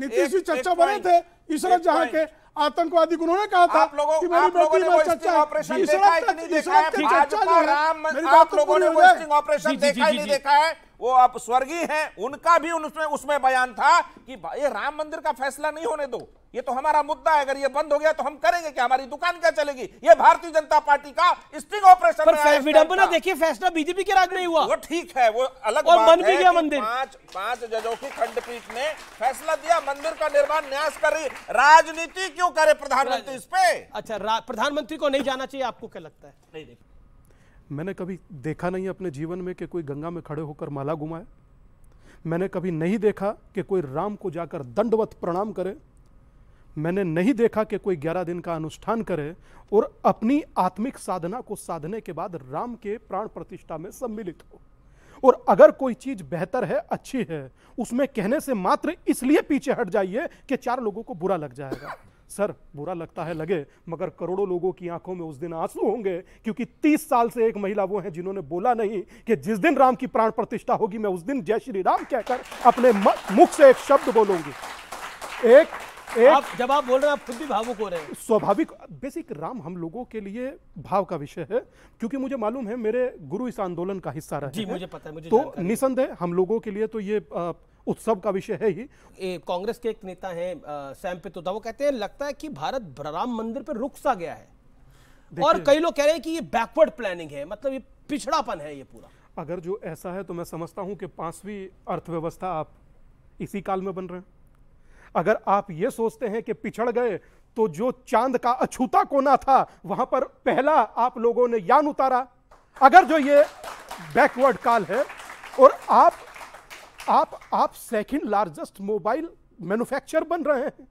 नीतीश जी चच्चा बने थे इशरत जहां के आतंकवादी उन्होंने कहा था कि मेरी बेटी में चर्चा ऑपरेशन देखा है भाजपा राम आप तो लोगों ने ऑपरेशन देखा ही नहीं देखा है वो आप स्वर्गीय हैं उनका भी उसमें उसमें बयान था कि ये राम मंदिर का फैसला नहीं होने दो ये तो हमारा मुद्दा है अगर ये बंद हो गया तो हम करेंगे क्या हमारी दुकान क्या चलेगी ये भारतीय जनता पार्टी का स्टिंग ऑपरेशन देखिए फैसला बीजेपी के राज नहीं हुआ वो ठीक है वो अलग और मन भी गया मंदिर पांच पांच जजों की खंडपीठ ने फैसला दिया मंदिर का निर्माण न्यास कर रही राजनीति क्यों करे प्रधानमंत्री इस पे अच्छा प्रधानमंत्री को नहीं जाना चाहिए आपको क्या लगता है नहीं देखिए मैंने कभी देखा नहीं अपने जीवन में कि कोई गंगा में खड़े होकर माला घुमाए मैंने कभी नहीं देखा कि कोई राम को जाकर दंडवत प्रणाम करे मैंने नहीं देखा कि कोई ग्यारह दिन का अनुष्ठान करे और अपनी आत्मिक साधना को साधने के बाद राम के प्राण प्रतिष्ठा में सम्मिलित हो और अगर कोई चीज बेहतर है अच्छी है उसमें कहने से मात्र इसलिए पीछे हट जाइए कि चार लोगों को बुरा लग जाएगा सर बुरा लगता है लगे मगर करोड़ों लोगों की आंखों में उस दिन आंसू होंगे क्योंकि तीस साल से एक महिला वो है जिन्होंने बोला नहीं कि जिस दिन राम की प्राण प्रतिष्ठा होगी मैं उस दिन जय श्री राम कहकर अपने मुख से एक शब्द बोलूंगी एक एक आप जब आप बोल रहे हैं आप खुद भी भावुक हो रहे हैं स्वाभाविक बेसिक राम हम लोगों के लिए भाव का विषय है क्योंकि मुझे मालूम है मेरे गुरु इस आंदोलन का हिस्सा रहे जी मुझे पता है मुझे तो निसंदेह हम लोगों के लिए तो ये आ, उत्सव का विषय है ही कांग्रेस के एक नेता हैं सैम पे तो वो कहते हैं लगता है कि भारत राम मंदिर पर रुक सा गया है और कई लोग कह रहे हैं कि ये बैकवर्ड प्लानिंग है मतलब ये पिछड़ापन है ये पूरा अगर जो ऐसा है तो मैं समझता हूं कि पांचवी अर्थव्यवस्था आप इसी काल में बन रहे हैं अगर आप ये सोचते हैं कि पिछड़ गए तो जो चांद का अछूता कोना था वहां पर पहला आप लोगों ने यान उतारा अगर जो ये बैकवर्ड काल है और आप आप आप सेकंड लार्जेस्ट मोबाइल मैन्युफैक्चर बन रहे हैं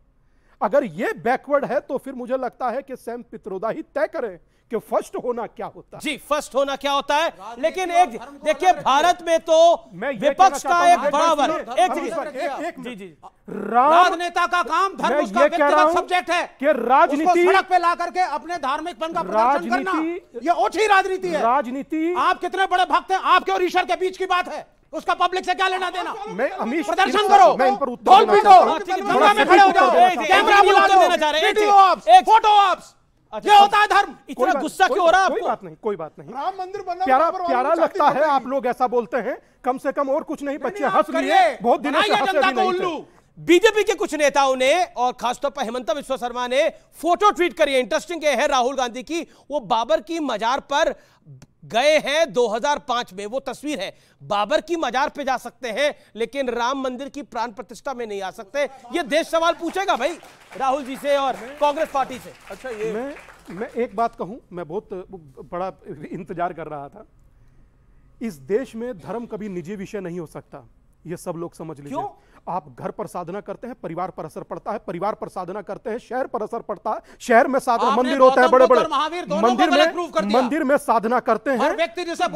अगर ये बैकवर्ड है तो फिर मुझे लगता है कि सैम पित्रोदा ही तय करें कि फर्स्ट होना क्या होता है जी फर्स्ट होना क्या होता है लेकिन एक देखिए भारत में तो मैं विपक्ष का एक बराबर एक जी जी राजनेता का काम धर्म उसका सब्जेक्ट है कि राजनीति सड़क पे ला करके अपने धार्मिक पन का राजनीति ये ओछी राजनीति है राजनीति आप कितने बड़े भक्त हैं आपके और ईश्वर के बीच की बात है उसका पब्लिक से क्या लेना देना मैं अमीश प्रदर्शन करो मैं इन पर उत्तर देना चाहता हूं गंगा में खड़े हो जाओ कैमरा बुला देना चाह रहे हैं वीडियो ऑप्स फोटो ऑप्स ये अच्छा। होता है धर्म इतना गुस्सा क्यों हो रहा है कोई बात नहीं कोई बात नहीं राम मंदिर बनना प्यारा प्यारा लगता है आप लोग ऐसा बोलते हैं कम से कम और कुछ नहीं बच्चे हंस लिए बहुत दिनों से हंस रहे उल्लू बीजेपी के कुछ नेताओं ने और खासतौर पर हेमंत विश्व शर्मा ने फोटो ट्वीट करी है इंटरेस्टिंग है राहुल गांधी की वो बाबर की मजार पर गए हैं 2005 में वो तस्वीर है बाबर की मजार पे जा सकते हैं लेकिन राम मंदिर की प्राण प्रतिष्ठा में नहीं आ सकते ये देश सवाल पूछेगा भाई राहुल जी से और कांग्रेस पार्टी से अच्छा ये मैं मैं एक बात कहूं मैं बहुत बड़ा इंतजार कर रहा था इस देश में धर्म कभी निजी विषय नहीं हो सकता ये सब लोग समझ लीजिए आप घर पर साधना करते हैं परिवार पर असर पड़ता है परिवार पर साधना करते हैं शहर पर असर पड़ता है शहर में साधना मंदिर होता है बड़े बड़े मंदिर में मंदिर में साधना करते हैं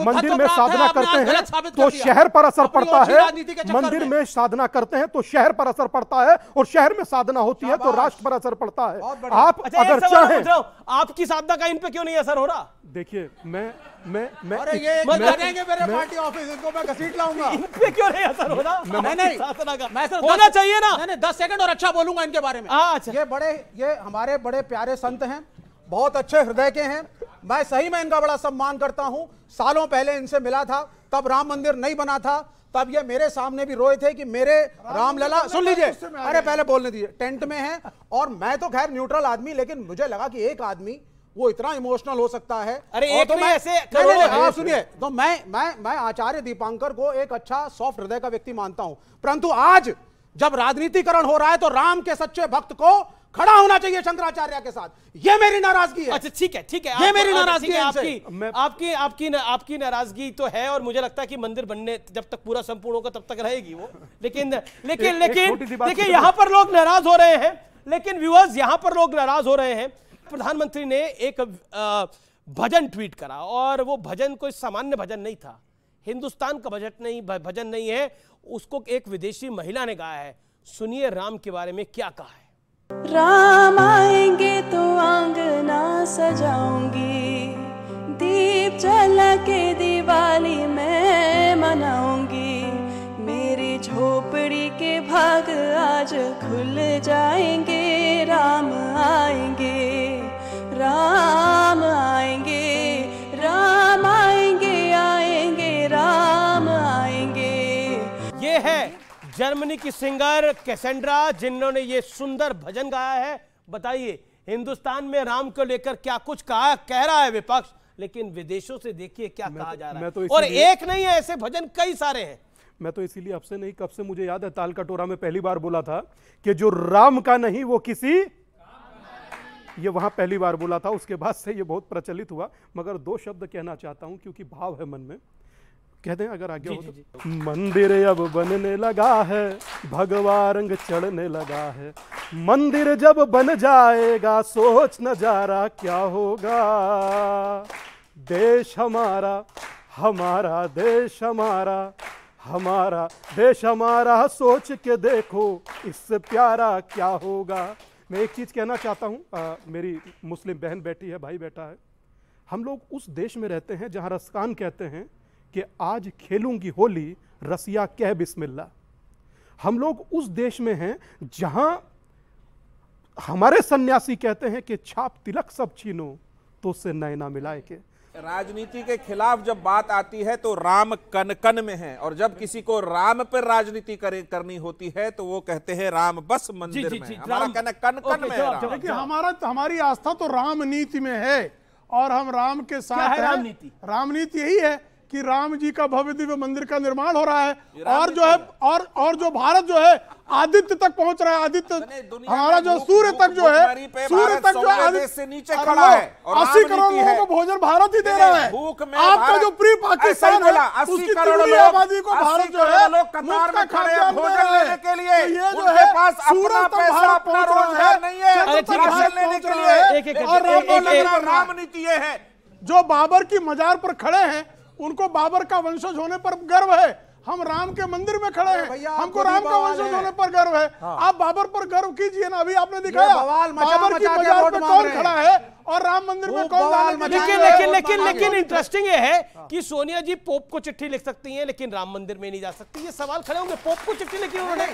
मंदिर में साधना करते हैं तो शहर पर असर पड़ता है मंदिर में साधना करते हैं तो शहर पर असर पड़ता है और शहर में साधना होती है तो राष्ट्र पर असर पड़ता है आप अच्छा, अगर चाहें आपकी साधना का इन पे क्यों नहीं असर हो रहा देखिए मैं मैं मैं अरे ये मेरे पार्टी ऑफिस इनको मैं घसीट लाऊंगा क्यों नहीं असर हो रहा मैं नहीं साधना का होना चाहिए ना नहीं दस सेकंड और अच्छा बोलूंगा इनके बारे में अच्छा ये बड़े ये हमारे बड़े प्यारे संत हैं बहुत अच्छे हृदय के हैं मैं सही में इनका बड़ा सम्मान करता हूं सालों पहले इनसे मिला था तब राम मंदिर नहीं बना था तब ये मेरे सामने भी रोए थे कि मेरे रामलला सुन लीजिए अरे पहले बोलने दीजिए टेंट में है और मैं तो खैर न्यूट्रल आदमी लेकिन मुझे लगा कि एक आदमी वो इतना इमोशनल हो सकता है अरे एक तो मैं ऐसे आप हाँ, सुनिए तो मैं मैं मैं आचार्य दीपांकर को एक अच्छा सॉफ्ट हृदय का व्यक्ति मानता हूं परंतु आज जब राजनीतिकरण हो रहा है तो राम के सच्चे भक्त को खड़ा होना चाहिए शंकराचार्य के साथ ये मेरी नाराजगी है अच्छा ठीक है ठीक है ये मेरी अच्छा, नाराजगी है आपकी आपकी आपकी आपकी नाराजगी तो है और मुझे लगता है कि मंदिर बनने जब तक पूरा संपूर्ण होगा तब तक रहेगी वो लेकिन [laughs] लेकिन लेकिन देखिए यहां पर लोग नाराज हो रहे हैं लेकिन व्यूअर्स यहां पर लोग नाराज हो रहे हैं प्रधानमंत्री ने एक भजन ट्वीट करा और वो भजन कोई सामान्य भजन नहीं था हिंदुस्तान का बजट नहीं भजन नहीं है उसको एक विदेशी महिला ने गाया है सुनिए राम के बारे में क्या कहा है राम आएंगे तो आंगना सजाऊंगी दीप जला के दिवाली मैं मनाऊंगी मेरी झोपड़ी के भाग आज खुल जाएंगे राम आएंगे राम आएंगे राम आएंगे आएंगे राम आएंगे ये है जर्मनी की सिंगर कैसेंड्रा जिन्होंने ये सुंदर भजन गाया है बताइए हिंदुस्तान में राम को लेकर क्या कुछ कहा कह रहा है विपक्ष लेकिन विदेशों से देखिए क्या कहा तो- जा रहा है तो और एक नहीं है ऐसे भजन कई सारे हैं मैं तो इसीलिए अब से नहीं कब से मुझे याद है ताल कटोरा में पहली बार बोला था कि जो राम का नहीं वो किसी ये वहाँ पहली बार बोला था उसके बाद से ये बहुत प्रचलित हुआ मगर दो शब्द कहना चाहता हूँ क्योंकि भाव है मन में कह दें अगर आगे हो तो मंदिर अब बनने लगा है भगवा रंग चढ़ने लगा है मंदिर जब बन जाएगा सोच नजारा क्या होगा देश हमारा हमारा देश हमारा हमारा देश हमारा सोच के देखो इससे प्यारा क्या होगा मैं एक चीज़ कहना चाहता हूँ मेरी मुस्लिम बहन बैठी है भाई बैठा है हम लोग उस देश में रहते हैं जहाँ रसकान कहते हैं कि आज खेलूंगी होली रसिया कह बिस्मिल्ला हम लोग उस देश में हैं जहाँ हमारे सन्यासी कहते हैं कि छाप तिलक सब छीनो तो उससे नैना मिलाए के राजनीति के खिलाफ जब बात आती है तो राम कन कन में है और जब किसी को राम पर राजनीति करनी होती है तो वो कहते हैं राम बस मंदिर जी, जी, जी, में हमारा कन कन में है देखिए हमारा हमारी आस्था तो राम नीति में है और हम राम के साथ रामनीति रामनीति राम नीति यही है कि राम जी का भव्य दिव्य मंदिर का निर्माण हो रहा है और जो है और और जो भारत जो है आदित्य तक पहुंच रहा है आदित्य हमारा जो सूर्य तक जो है सूर्य तक जो आदित्य से नीचे खड़ा है अस्सी करोड़ लोगों को भोजन भारत ही दे रहा है आपका जो प्री पाकिस्तान है उसकी करोड़ आबादी को भारत जो है लोग कतार खड़े भोजन लेने के लिए तो ये जो है पास अपना पैसा अपना रोजगार नहीं है राशन लेने के लिए और राम नीति ये है जो बाबर की मजार पर खड़े हैं उनको बाबर का वंशज होने पर गर्व है हम राम के मंदिर में खड़े हैं हमको तो राम का वंशज होने पर गर्व है हाँ। आप बाबर पर गर्व कीजिए ना अभी आपने दिखाया बाबर की बाजार कौन खड़ा है और राम मंदिर में कौन लेकिन लेकिन लेकिन लेकिन इंटरेस्टिंग ये है हाँ। कि सोनिया जी पोप को चिट्ठी लिख सकती हैं लेकिन राम मंदिर में नहीं जा सकती ये सवाल खड़े होंगे पोप को चिट्ठी लिखी उन्होंने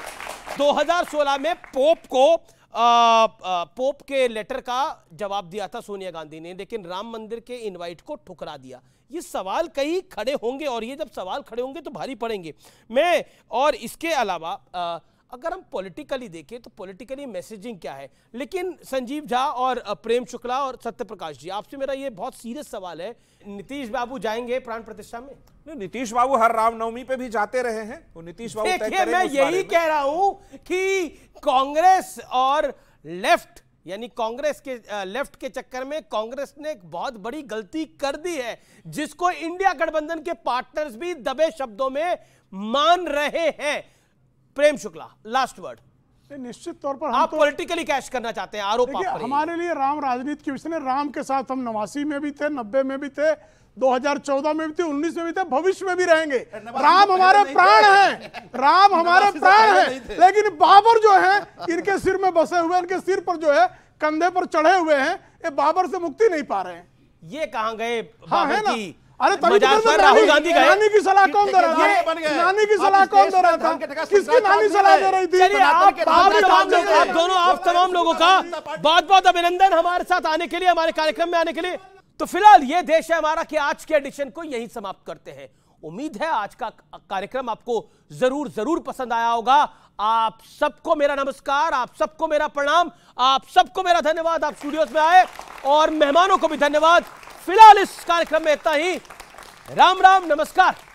2016 में पोप को आ, आ, पोप के लेटर का जवाब दिया था सोनिया गांधी ने लेकिन राम मंदिर के इनवाइट को ठुकरा दिया ये सवाल कहीं खड़े होंगे और ये जब सवाल खड़े होंगे तो भारी पड़ेंगे मैं और इसके अलावा आ, अगर हम पॉलिटिकली देखें तो पॉलिटिकली मैसेजिंग क्या है लेकिन संजीव झा और प्रेम शुक्ला और सत्यप्रकाश जी आपसे मेरा ये बहुत सीरियस सवाल है नीतीश बाबू जाएंगे प्राण प्रतिष्ठा में नहीं नीतीश बाबू हर रामनवमी पे भी जाते रहे हैं वो नीतीश बाबू मैं यही कह रहा हूं कि कांग्रेस और लेफ्ट यानी कांग्रेस के लेफ्ट के चक्कर में कांग्रेस ने एक बहुत बड़ी गलती कर दी है जिसको इंडिया गठबंधन के पार्टनर्स भी दबे शब्दों में मान रहे हैं प्रेम शुक्ला लास्ट वर्ड निश्चित तौर पर आप तो, पॉलिटिकली कैश करना चाहते हैं आरोप हमारे लिए राम राजनीति की विषय राम के साथ हम नवासी में भी थे नब्बे में भी थे 2014 में भी थे 19 में भी थे भविष्य में भी रहेंगे राम हमारे प्राण हैं राम हमारे प्राण हैं लेकिन बाबर जो है इनके सिर में बसे हुए इनके सिर पर जो है कंधे पर चढ़े हुए हैं ये बाबर से मुक्ति नहीं पा रहे हैं ये कहा गए हाँ है ना अरे तभी तो राहुल गांधी का नानी की सलाह कौन दे रहा था नानी की सलाह कौन दे रहा था किसकी नानी सलाह दे रही थी आप दोनों आप तमाम लोगों का बहुत बहुत अभिनंदन हमारे साथ आने के लिए हमारे कार्यक्रम में आने के लिए तो फिलहाल यह देश है हमारा कि आज के एडिशन को यही समाप्त करते हैं उम्मीद है आज का कार्यक्रम आपको जरूर जरूर पसंद आया होगा आप सबको मेरा नमस्कार आप सबको मेरा प्रणाम आप सबको मेरा धन्यवाद आप स्टूडियोज में आए और मेहमानों को भी धन्यवाद फिलहाल इस कार्यक्रम में इतना ही राम राम नमस्कार